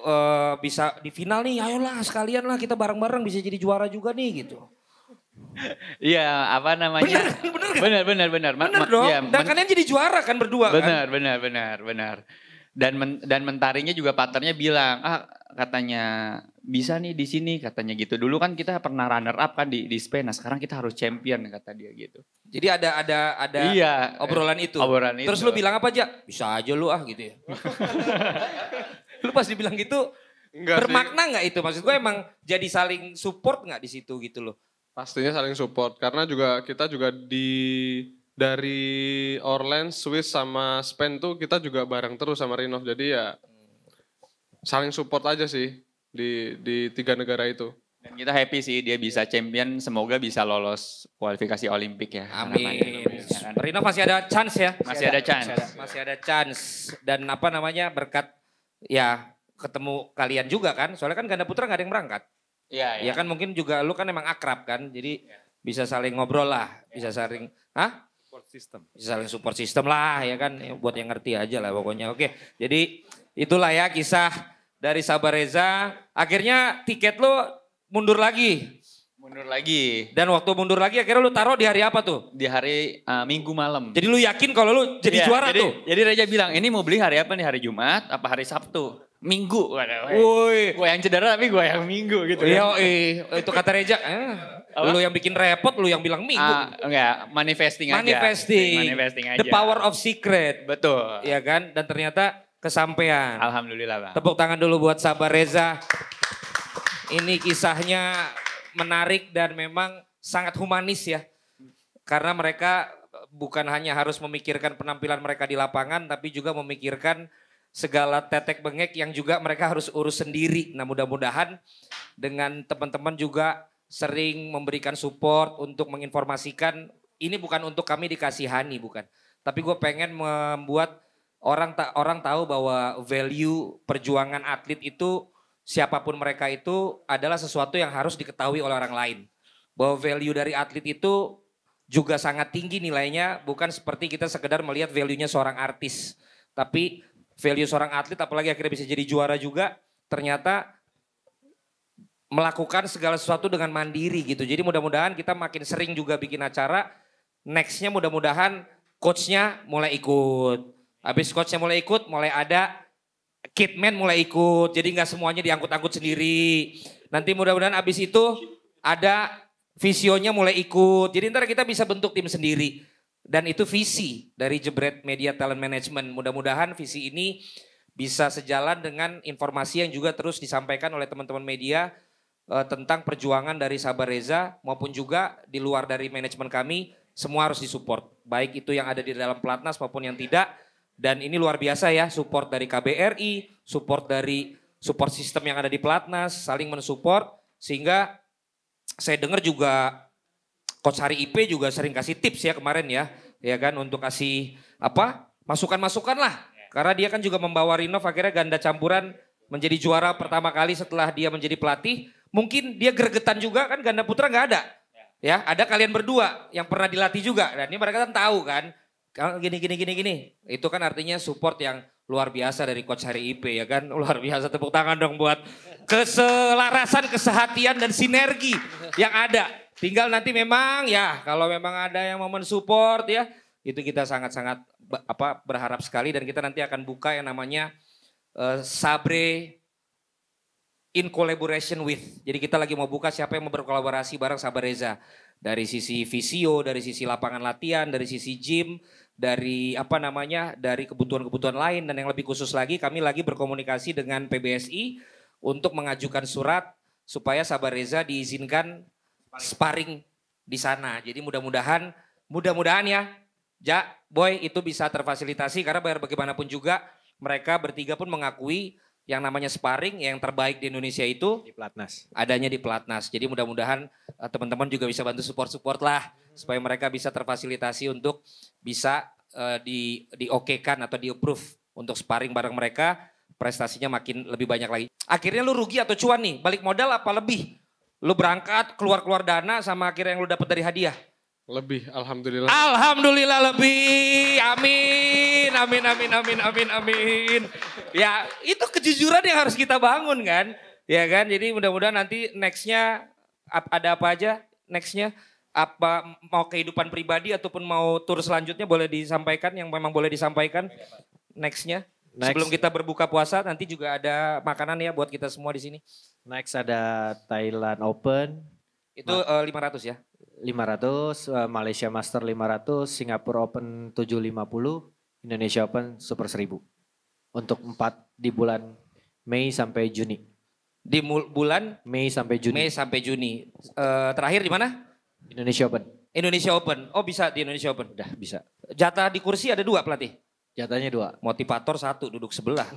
uh, bisa di final nih ayolah sekalian lah kita bareng-bareng bisa jadi juara juga nih gitu. Iya, apa namanya? benar bener, benar-benar bener. bener dong. Ya, dan kalian jadi juara kan berdua kan? bener, kan? benar benar bener, Dan men dan mentarinya juga paternya bilang, ah katanya bisa nih di sini katanya gitu. Dulu kan kita pernah runner up kan di di Spain, nah sekarang kita harus champion kata dia gitu. Jadi ada ada ada iya, obrolan itu. Obrolan itu. Terus lu bilang apa aja? Bisa aja lu ah gitu ya. lu pas dibilang gitu Enggak bermakna nggak itu? Maksud gue emang jadi saling support nggak di situ gitu loh? Pastinya saling support karena juga kita juga di dari Orleans, Swiss sama Spain tuh kita juga bareng terus sama Rinov. Jadi ya hmm. saling support aja sih di di tiga negara itu. Dan kita happy sih dia bisa champion, semoga bisa lolos kualifikasi Olimpik ya. Amin. Ya kan? Rino masih ada chance ya. Masih, masih ada, ada chance. Masih ada. masih ada chance dan apa namanya berkat ya ketemu kalian juga kan. Soalnya kan ganda putra nggak ada yang berangkat. Iya, iya. Ya kan mungkin juga lu kan emang akrab kan. Jadi ya. bisa saling ngobrol lah, ya. bisa iya. saling ah Support system. Bisa saling support system lah ya kan ya, buat yang ngerti aja lah pokoknya. Oke. Jadi itulah ya kisah dari Sabareza. Akhirnya tiket lo mundur lagi Mundur lagi. Dan waktu mundur lagi akhirnya lu taruh di hari apa tuh? Di hari uh, Minggu malam. Jadi lu yakin kalau lu jadi yeah, juara jadi, tuh? Jadi Reja bilang, ini mau beli hari apa nih? Hari Jumat apa hari Sabtu? Minggu. Woi. Gue yang cedera tapi gue yang minggu gitu. Kan. Iya, kan. itu kata Reja. Eh, lu yang bikin repot, lu yang bilang minggu. Uh, enggak, manifesting, manifesting aja. Manifesting. aja. The power of secret. Betul. Iya kan? Dan ternyata kesampaian. Alhamdulillah Bang. Tepuk tangan dulu buat sabar Reza. Ini kisahnya menarik dan memang sangat humanis ya. Karena mereka bukan hanya harus memikirkan penampilan mereka di lapangan tapi juga memikirkan segala tetek bengek yang juga mereka harus urus sendiri. Nah mudah-mudahan dengan teman-teman juga sering memberikan support untuk menginformasikan ini bukan untuk kami dikasihani bukan. Tapi gue pengen membuat orang tak orang tahu bahwa value perjuangan atlet itu siapapun mereka itu adalah sesuatu yang harus diketahui oleh orang lain. Bahwa value dari atlet itu juga sangat tinggi nilainya, bukan seperti kita sekedar melihat value-nya seorang artis. Tapi value seorang atlet apalagi akhirnya bisa jadi juara juga, ternyata melakukan segala sesuatu dengan mandiri gitu. Jadi mudah-mudahan kita makin sering juga bikin acara, next-nya mudah-mudahan coach-nya mulai ikut. Habis coach-nya mulai ikut, mulai ada Kidman mulai ikut, jadi nggak semuanya diangkut-angkut sendiri. Nanti mudah-mudahan abis itu ada visionya mulai ikut. Jadi ntar kita bisa bentuk tim sendiri. Dan itu visi dari Jebret Media Talent Management. Mudah-mudahan visi ini bisa sejalan dengan informasi yang juga terus disampaikan oleh teman-teman media e, tentang perjuangan dari Sabar Reza maupun juga di luar dari manajemen kami semua harus disupport. Baik itu yang ada di dalam pelatnas maupun yang tidak dan ini luar biasa ya, support dari KBRI, support dari support sistem yang ada di Pelatnas, saling mensupport sehingga saya dengar juga Coach Hari IP juga sering kasih tips ya kemarin ya, ya kan untuk kasih apa masukan-masukan lah. Karena dia kan juga membawa Rino, akhirnya ganda campuran menjadi juara pertama kali setelah dia menjadi pelatih. Mungkin dia gregetan juga kan ganda putra nggak ada. Ya, ada kalian berdua yang pernah dilatih juga. Dan ini mereka kan tahu kan Ah, gini gini gini gini. Itu kan artinya support yang luar biasa dari coach hari IP ya kan. Luar biasa tepuk tangan dong buat keselarasan, kesehatian dan sinergi yang ada. Tinggal nanti memang ya kalau memang ada yang mau mensupport ya itu kita sangat-sangat apa berharap sekali dan kita nanti akan buka yang namanya uh, Sabre in collaboration with. Jadi kita lagi mau buka siapa yang mau berkolaborasi bareng sama Reza. Dari sisi visio, dari sisi lapangan latihan, dari sisi gym, dari apa namanya, dari kebutuhan-kebutuhan lain. Dan yang lebih khusus lagi kami lagi berkomunikasi dengan PBSI untuk mengajukan surat supaya Sabar Reza diizinkan sparring di sana. Jadi mudah-mudahan, mudah-mudahan ya, Ja, Boy itu bisa terfasilitasi karena biar bagaimanapun juga mereka bertiga pun mengakui yang namanya sparring yang terbaik di Indonesia itu di Platnas. Adanya di Platnas. Jadi mudah-mudahan uh, teman-teman juga bisa bantu support-support lah hmm. supaya mereka bisa terfasilitasi untuk bisa uh, di okekan atau di approve untuk sparring bareng mereka prestasinya makin lebih banyak lagi. Akhirnya lu rugi atau cuan nih? Balik modal apa lebih? Lu berangkat, keluar-keluar dana sama akhirnya yang lu dapat dari hadiah. Lebih, alhamdulillah. Alhamdulillah lebih. Amin. Amin amin amin amin amin. Ya, itu kejujuran yang harus kita bangun kan? Ya kan? Jadi mudah-mudahan nanti nextnya ada apa aja nextnya apa mau kehidupan pribadi ataupun mau tur selanjutnya boleh disampaikan yang memang boleh disampaikan nextnya next. sebelum kita berbuka puasa nanti juga ada makanan ya buat kita semua di sini next ada Thailand Open itu eh, lima uh, 500 ya 500, ratus eh, Malaysia Master 500, Singapura Open 750, Indonesia Open Super 1000. Untuk 4 di bulan Mei sampai Juni. Di bulan Mei sampai Juni. Mei sampai Juni. E, terakhir di mana? Indonesia Open. Indonesia Open. Oh bisa di Indonesia Open. Udah bisa. Jatah di kursi ada dua pelatih. Jatahnya dua. Motivator satu duduk sebelah.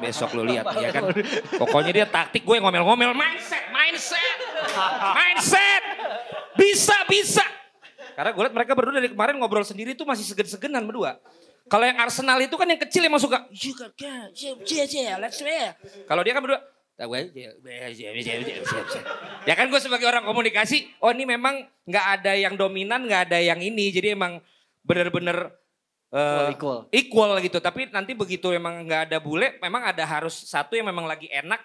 Besok lo lihat ya kan. Pokoknya dia taktik gue ngomel-ngomel mindset, mindset, mindset. Bisa, bisa. Karena gue liat mereka berdua dari kemarin ngobrol sendiri tuh masih segen-segenan berdua. Kalau yang Arsenal itu kan yang kecil emang suka. yang masuk ke, let's Kalau dia kan berdua, ya kan gue sebagai orang komunikasi, oh ini memang gak ada yang dominan, gak ada yang ini, jadi emang bener-bener uh, equal, equal gitu. Tapi nanti begitu emang nggak ada bule, memang ada harus satu yang memang lagi enak,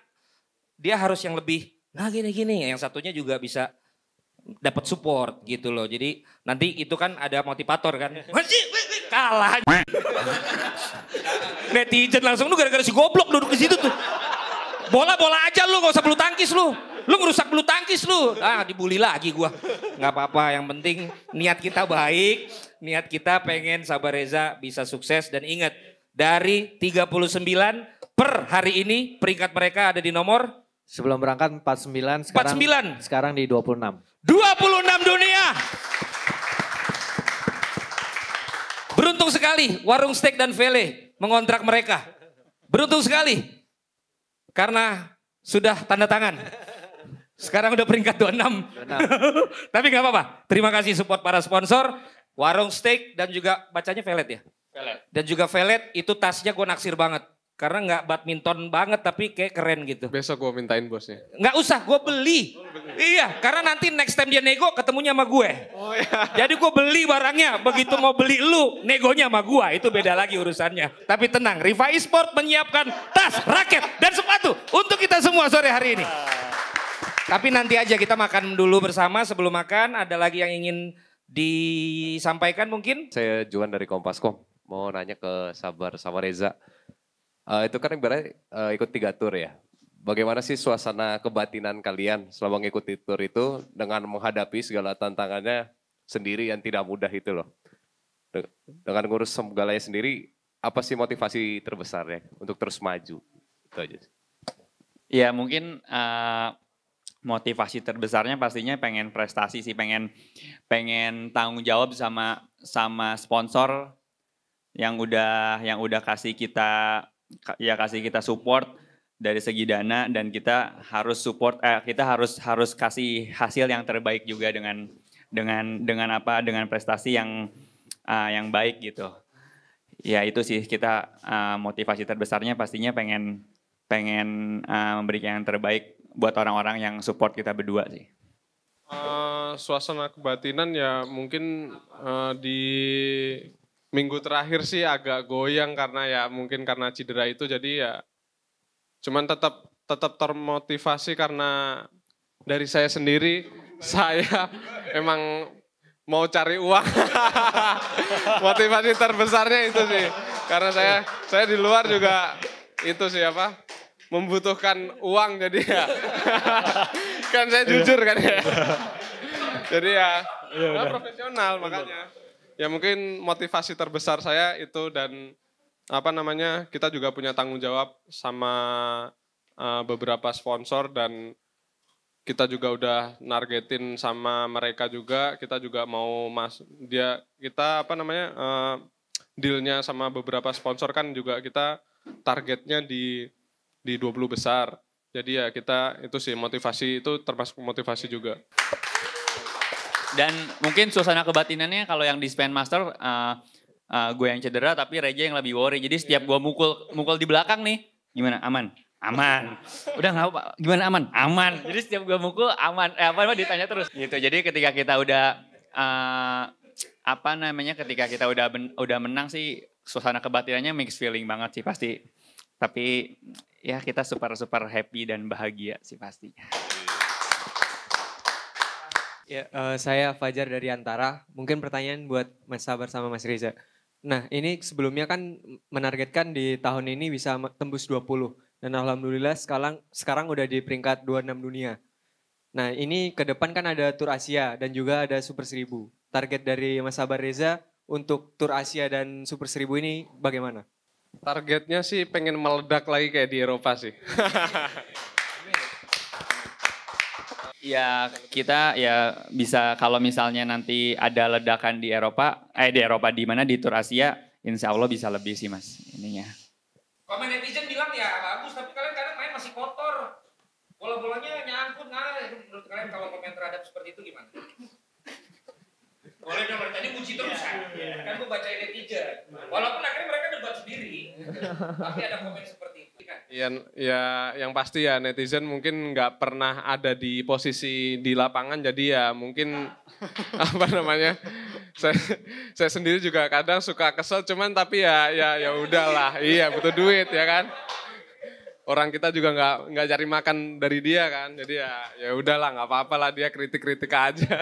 dia harus yang lebih. Nah gini-gini, yang satunya juga bisa dapat support gitu loh. Jadi nanti itu kan ada motivator kan. Kalah. Netizen langsung lu gara-gara si goblok duduk di situ tuh. Bola-bola aja lu gak usah bulu tangkis lu. Lu ngerusak bulu tangkis lu. Ah dibully lagi gua. Nggak apa-apa yang penting niat kita baik. Niat kita pengen Sabar Reza bisa sukses dan ingat dari 39 per hari ini peringkat mereka ada di nomor sebelum berangkat 49 sekarang 49. sekarang di 26. 26 dunia. Beruntung sekali warung steak dan vele mengontrak mereka. Beruntung sekali. Karena sudah tanda tangan. Sekarang udah peringkat 26. 26. Tapi nggak apa-apa. Terima kasih support para sponsor. Warung steak dan juga bacanya velet ya. Velet. Dan juga velet itu tasnya gue naksir banget. Karena nggak badminton banget tapi kayak keren gitu. Besok gue mintain bosnya. Nggak usah, gue beli. Oh, Iya, karena nanti next time dia nego ketemunya sama gue. Oh iya. Jadi gue beli barangnya. Begitu mau beli lu, negonya sama gue. Itu beda lagi urusannya. Tapi tenang, Riva Sport menyiapkan tas, raket, dan sepatu untuk kita semua sore hari ini. Tapi nanti aja kita makan dulu bersama sebelum makan. Ada lagi yang ingin disampaikan mungkin? Saya Juan dari Kompas Kom. Mau nanya ke Sabar sama Reza. Uh, itu kan ibaratnya uh, ikut tiga tour ya. Bagaimana sih suasana kebatinan kalian selama mengikuti tour itu dengan menghadapi segala tantangannya sendiri yang tidak mudah itu loh. Dengan ngurus segalanya sendiri, apa sih motivasi terbesarnya untuk terus maju? Itu aja sih. Ya mungkin uh, motivasi terbesarnya pastinya pengen prestasi sih, pengen pengen tanggung jawab sama sama sponsor yang udah yang udah kasih kita ya kasih kita support dari segi dana dan kita harus support eh, kita harus harus kasih hasil yang terbaik juga dengan dengan dengan apa dengan prestasi yang uh, yang baik gitu. Ya itu sih kita uh, motivasi terbesarnya pastinya pengen pengen uh, memberikan yang terbaik buat orang-orang yang support kita berdua sih. Uh, suasana kebatinan ya mungkin uh, di minggu terakhir sih agak goyang karena ya mungkin karena cedera itu jadi ya cuman tetap tetap termotivasi karena dari saya sendiri saya emang mau cari uang motivasi terbesarnya itu sih karena saya saya di luar juga itu siapa membutuhkan uang jadi ya kan saya iya. jujur kan ya jadi ya, ya profesional makanya ya mungkin motivasi terbesar saya itu dan apa namanya kita juga punya tanggung jawab sama uh, beberapa sponsor dan kita juga udah nargetin sama mereka juga kita juga mau mas dia kita apa namanya uh, dealnya sama beberapa sponsor kan juga kita targetnya di di 20 besar jadi ya kita itu sih motivasi itu termasuk motivasi juga. Dan mungkin suasana kebatinannya kalau yang di Span Master uh, uh, gue yang cedera tapi Reja yang lebih worry. Jadi setiap iya. gue mukul mukul di belakang nih, gimana? Aman. Aman. Udah nggak apa gimana aman? Aman. Jadi setiap gue mukul aman. Eh apa apa ditanya terus gitu. Jadi ketika kita udah uh, apa namanya ketika kita udah ben, udah menang sih suasana kebatinannya mixed feeling banget sih pasti. Tapi ya kita super super happy dan bahagia sih pastinya. Ya, uh, saya Fajar dari Antara. Mungkin pertanyaan buat Mas Sabar sama Mas Reza. Nah, ini sebelumnya kan menargetkan di tahun ini bisa tembus 20. Dan alhamdulillah sekarang sekarang udah di peringkat 26 dunia. Nah, ini ke depan kan ada tur Asia dan juga ada Super Seribu. Target dari Mas Sabar Reza untuk tur Asia dan Super Seribu ini bagaimana? Targetnya sih pengen meledak lagi kayak di Eropa sih. Ya kita ya bisa kalau misalnya nanti ada ledakan di Eropa, eh di Eropa di mana di Tur Asia, insya Allah bisa lebih sih mas ininya. Komen netizen bilang ya bagus, tapi kalian kadang main masih kotor. Bola-bolanya nyangkut, nah menurut kalian kalau komen terhadap seperti itu gimana? Boleh dong, tadi puji terus kan? Yeah, baca iya. Kan gue bacain netizen. Walaupun akhirnya mereka debat sendiri, tapi ada komen seperti itu. Ya, ya yang pasti ya netizen mungkin nggak pernah ada di posisi di lapangan jadi ya mungkin apa namanya saya, saya sendiri juga kadang suka kesel cuman tapi ya ya ya udahlah iya butuh duit ya kan orang kita juga nggak nggak cari makan dari dia kan jadi ya ya udahlah nggak apa-apa lah dia kritik kritik aja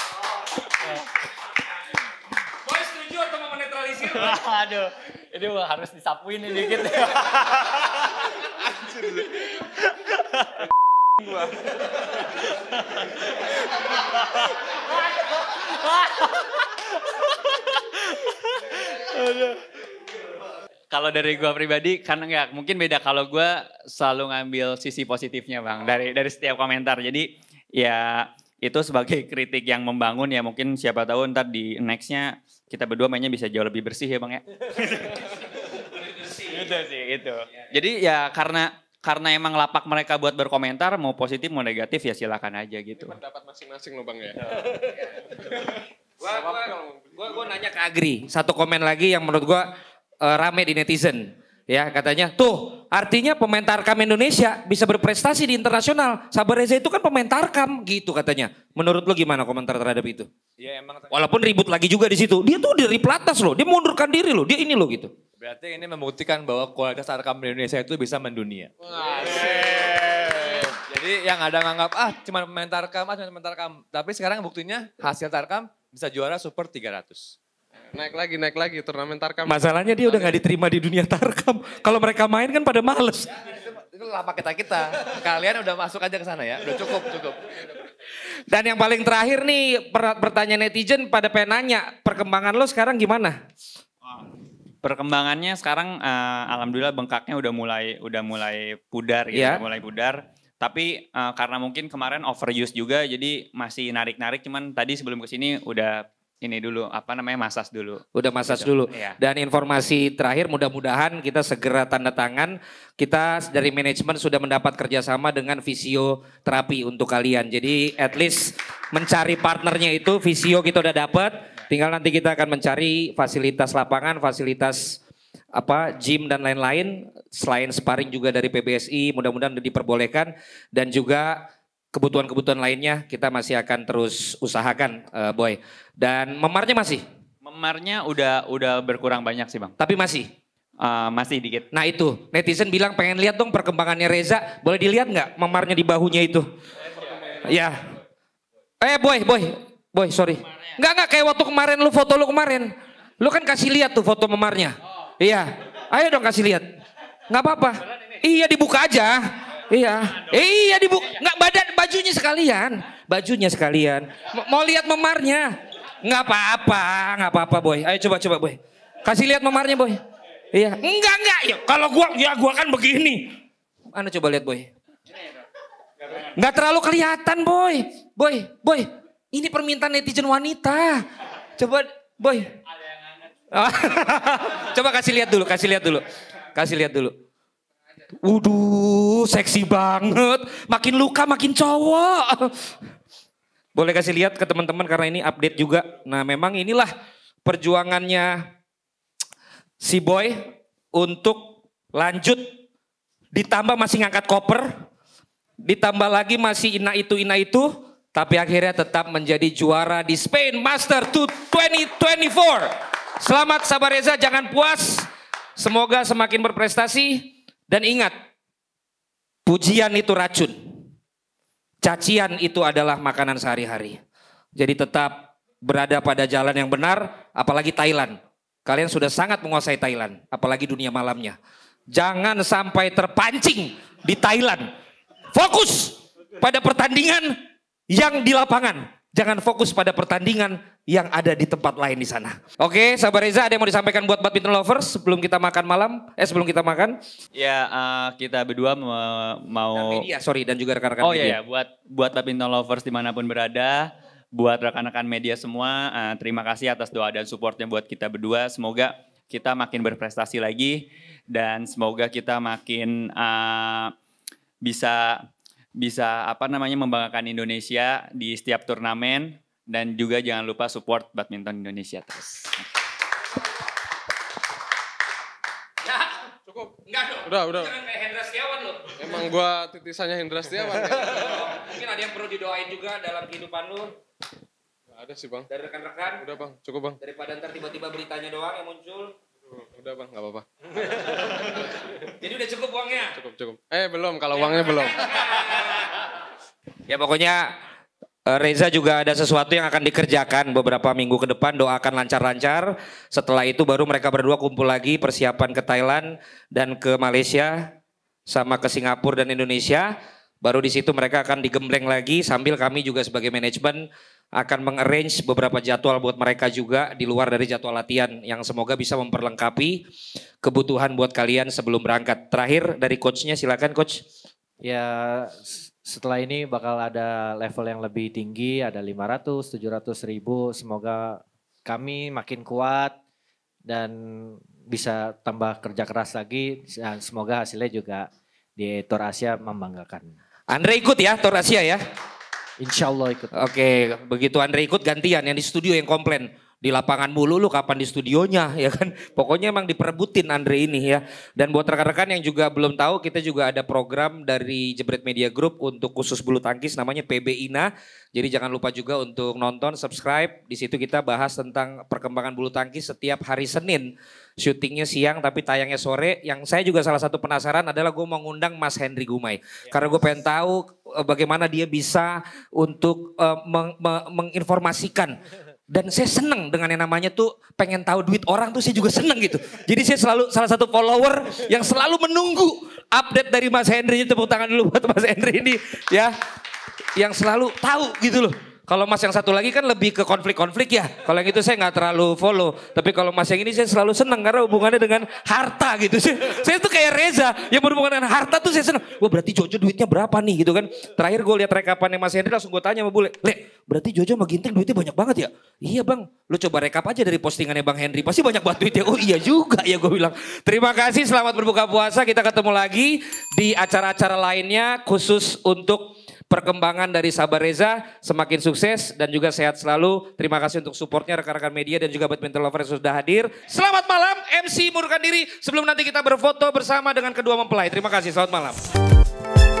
boy setuju atau mau menetralisir aduh ini harus disapuin ini dikit. kalau dari gua pribadi kan enggak mungkin beda kalau gua selalu ngambil sisi positifnya bang dari dari setiap komentar jadi ya itu sebagai kritik yang membangun ya mungkin siapa tahu ntar di nextnya kita berdua mainnya bisa jauh lebih bersih ya bang ya. itu sih itu. Jadi ya karena karena emang lapak mereka buat berkomentar mau positif mau negatif ya silakan aja gitu. Ini pendapat masing-masing loh bang ya. Iya. gua, gua, gua, gua nanya ke Agri satu komen lagi yang menurut gua uh, rame di netizen Ya katanya, tuh artinya pemain Tarkam Indonesia bisa berprestasi di internasional. Sabar Reza itu kan pemain Tarkam gitu katanya. Menurut lo gimana komentar terhadap itu? Ya emang. Walaupun ribut lagi juga di situ. Dia tuh dari pelatnas loh, dia mundurkan diri loh, dia ini loh gitu. Berarti ini membuktikan bahwa kualitas Tarkam Indonesia itu bisa mendunia. Jadi yang ada nganggap, ah cuma pemain Tarkam, ah cuma pemain Tarkam. Tapi sekarang buktinya hasil Tarkam bisa juara Super 300. Naik lagi, naik lagi turnamen Tarkam. Masalahnya dia udah nggak diterima di dunia Tarkam. Kalau mereka main kan pada males. itu lapak kita kita. Kalian udah masuk aja ke sana ya. Udah cukup, cukup. Dan yang paling terakhir nih pertanyaan netizen pada penanya perkembangan lo sekarang gimana? Perkembangannya sekarang uh, alhamdulillah bengkaknya udah mulai udah mulai pudar gitu, yeah. Iya. mulai pudar. Tapi uh, karena mungkin kemarin overuse juga jadi masih narik-narik cuman tadi sebelum kesini udah ini dulu apa namanya masas dulu. Udah masas gitu. dulu. Iya. Dan informasi terakhir mudah-mudahan kita segera tanda tangan. Kita dari manajemen sudah mendapat kerjasama dengan visio terapi untuk kalian. Jadi at least mencari partnernya itu visio kita udah dapat. Tinggal nanti kita akan mencari fasilitas lapangan, fasilitas apa gym dan lain-lain. Selain sparring juga dari PBSI mudah-mudahan diperbolehkan dan juga kebutuhan-kebutuhan lainnya kita masih akan terus usahakan, uh, Boy. Dan memarnya masih? Memarnya udah udah berkurang banyak sih, Bang. Tapi masih? Uh, masih dikit. Nah itu, netizen bilang pengen lihat dong perkembangannya Reza. Boleh dilihat nggak memarnya di bahunya itu? Ya. Eh, Boy, Boy. Boy, sorry. Nggak, nggak. Kayak waktu kemarin, lu foto lu kemarin. Lu kan kasih lihat tuh foto memarnya. Oh. Iya. Ayo dong kasih lihat. Nggak apa-apa. Iya, dibuka aja. Iya. Iya dibuka. Nggak badan bajunya sekalian, bajunya sekalian. Mau lihat memarnya? Nggak apa-apa, nggak apa-apa boy. Ayo coba coba boy. Kasih lihat memarnya boy. Iya, enggak enggak. Ya, kalau gua ya gua kan begini. mana coba lihat boy. Nggak terlalu kelihatan boy. Boy, boy. Ini permintaan netizen wanita. Coba boy. Coba kasih lihat dulu, kasih lihat dulu. Kasih lihat dulu. Waduh, seksi banget. Makin luka makin cowok. Boleh kasih lihat ke teman-teman karena ini update juga. Nah, memang inilah perjuangannya si boy untuk lanjut ditambah masih ngangkat koper, ditambah lagi masih ina itu ina itu, tapi akhirnya tetap menjadi juara di Spain Master 2024. Selamat Sabareza, jangan puas. Semoga semakin berprestasi. Dan ingat, pujian itu racun. Cacian itu adalah makanan sehari-hari. Jadi tetap berada pada jalan yang benar, apalagi Thailand. Kalian sudah sangat menguasai Thailand, apalagi dunia malamnya. Jangan sampai terpancing di Thailand. Fokus pada pertandingan yang di lapangan. Jangan fokus pada pertandingan yang ada di tempat lain di sana. Oke, sahabat Reza, ada yang mau disampaikan buat badminton lovers sebelum kita makan malam? Eh, sebelum kita makan? Ya, uh, kita berdua mau. Dan media, sorry, dan juga rekan-rekan. Oh iya, ya, buat buat badminton lovers dimanapun berada, buat rekan-rekan media semua, uh, terima kasih atas doa dan supportnya buat kita berdua. Semoga kita makin berprestasi lagi dan semoga kita makin uh, bisa bisa apa namanya membanggakan Indonesia di setiap turnamen dan juga jangan lupa support badminton Indonesia terus. Ya, cukup. Enggak dong. Udah, udah. Jangan kayak Hendra Setiawan loh. Emang gua titisannya Hendra Setiawan. ya. Mungkin ada yang perlu didoain juga dalam kehidupan lu. Gak ada sih, Bang. Dari rekan-rekan. Udah, Bang. Cukup, Bang. Daripada ntar tiba-tiba beritanya doang yang muncul. Udah bang, gak apa-apa. Jadi udah cukup uangnya? Cukup, cukup. Eh belum, kalau uangnya belum. Kan? ya pokoknya Eh, Reza juga ada sesuatu yang akan dikerjakan beberapa minggu ke depan. Doakan lancar-lancar. Setelah itu baru mereka berdua kumpul lagi persiapan ke Thailand dan ke Malaysia sama ke Singapura dan Indonesia. Baru di situ mereka akan digembleng lagi sambil kami juga sebagai manajemen akan mengarrange beberapa jadwal buat mereka juga di luar dari jadwal latihan yang semoga bisa memperlengkapi kebutuhan buat kalian sebelum berangkat. Terakhir dari coachnya silakan coach. Ya setelah ini bakal ada level yang lebih tinggi, ada 500, 700 ribu. Semoga kami makin kuat dan bisa tambah kerja keras lagi. Dan semoga hasilnya juga di Tour Asia membanggakan. Andre ikut ya Tour Asia ya? Insya Allah ikut. Oke, begitu Andre ikut gantian yang di studio yang komplain di lapangan mulu lu kapan di studionya ya kan pokoknya emang diperebutin Andre ini ya dan buat rekan-rekan yang juga belum tahu kita juga ada program dari Jebret Media Group untuk khusus bulu tangkis namanya PB Ina jadi jangan lupa juga untuk nonton subscribe di situ kita bahas tentang perkembangan bulu tangkis setiap hari Senin syutingnya siang tapi tayangnya sore yang saya juga salah satu penasaran adalah gue mau ngundang Mas Henry Gumai ya. karena gue pengen tahu eh, bagaimana dia bisa untuk uh, meng, meng, menginformasikan dan saya seneng dengan yang namanya tuh pengen tahu duit orang tuh saya juga seneng gitu. Jadi saya selalu salah satu follower yang selalu menunggu update dari Mas Henry. Tepuk tangan dulu buat Mas Henry ini ya. Yang selalu tahu gitu loh. Kalau Mas yang satu lagi kan lebih ke konflik-konflik ya. Kalau yang itu saya nggak terlalu follow. Tapi kalau Mas yang ini saya selalu seneng karena hubungannya dengan harta gitu. sih saya tuh kayak Reza yang berhubungan dengan harta tuh saya seneng. Wah berarti Jojo duitnya berapa nih gitu kan. Terakhir gue lihat rekapannya Mas Henry langsung gue tanya sama Bule. Lek berarti Jojo sama Ginting duitnya banyak banget ya? Iya bang, lu coba rekap aja dari postingannya Bang Henry, pasti banyak banget duitnya. Oh iya juga ya gue bilang. Terima kasih, selamat berbuka puasa. Kita ketemu lagi di acara-acara lainnya khusus untuk perkembangan dari Sabar Reza semakin sukses dan juga sehat selalu. Terima kasih untuk supportnya rekan-rekan media dan juga badminton lovers yang sudah hadir. Selamat malam, MC Murkan diri sebelum nanti kita berfoto bersama dengan kedua mempelai. Terima kasih, selamat malam.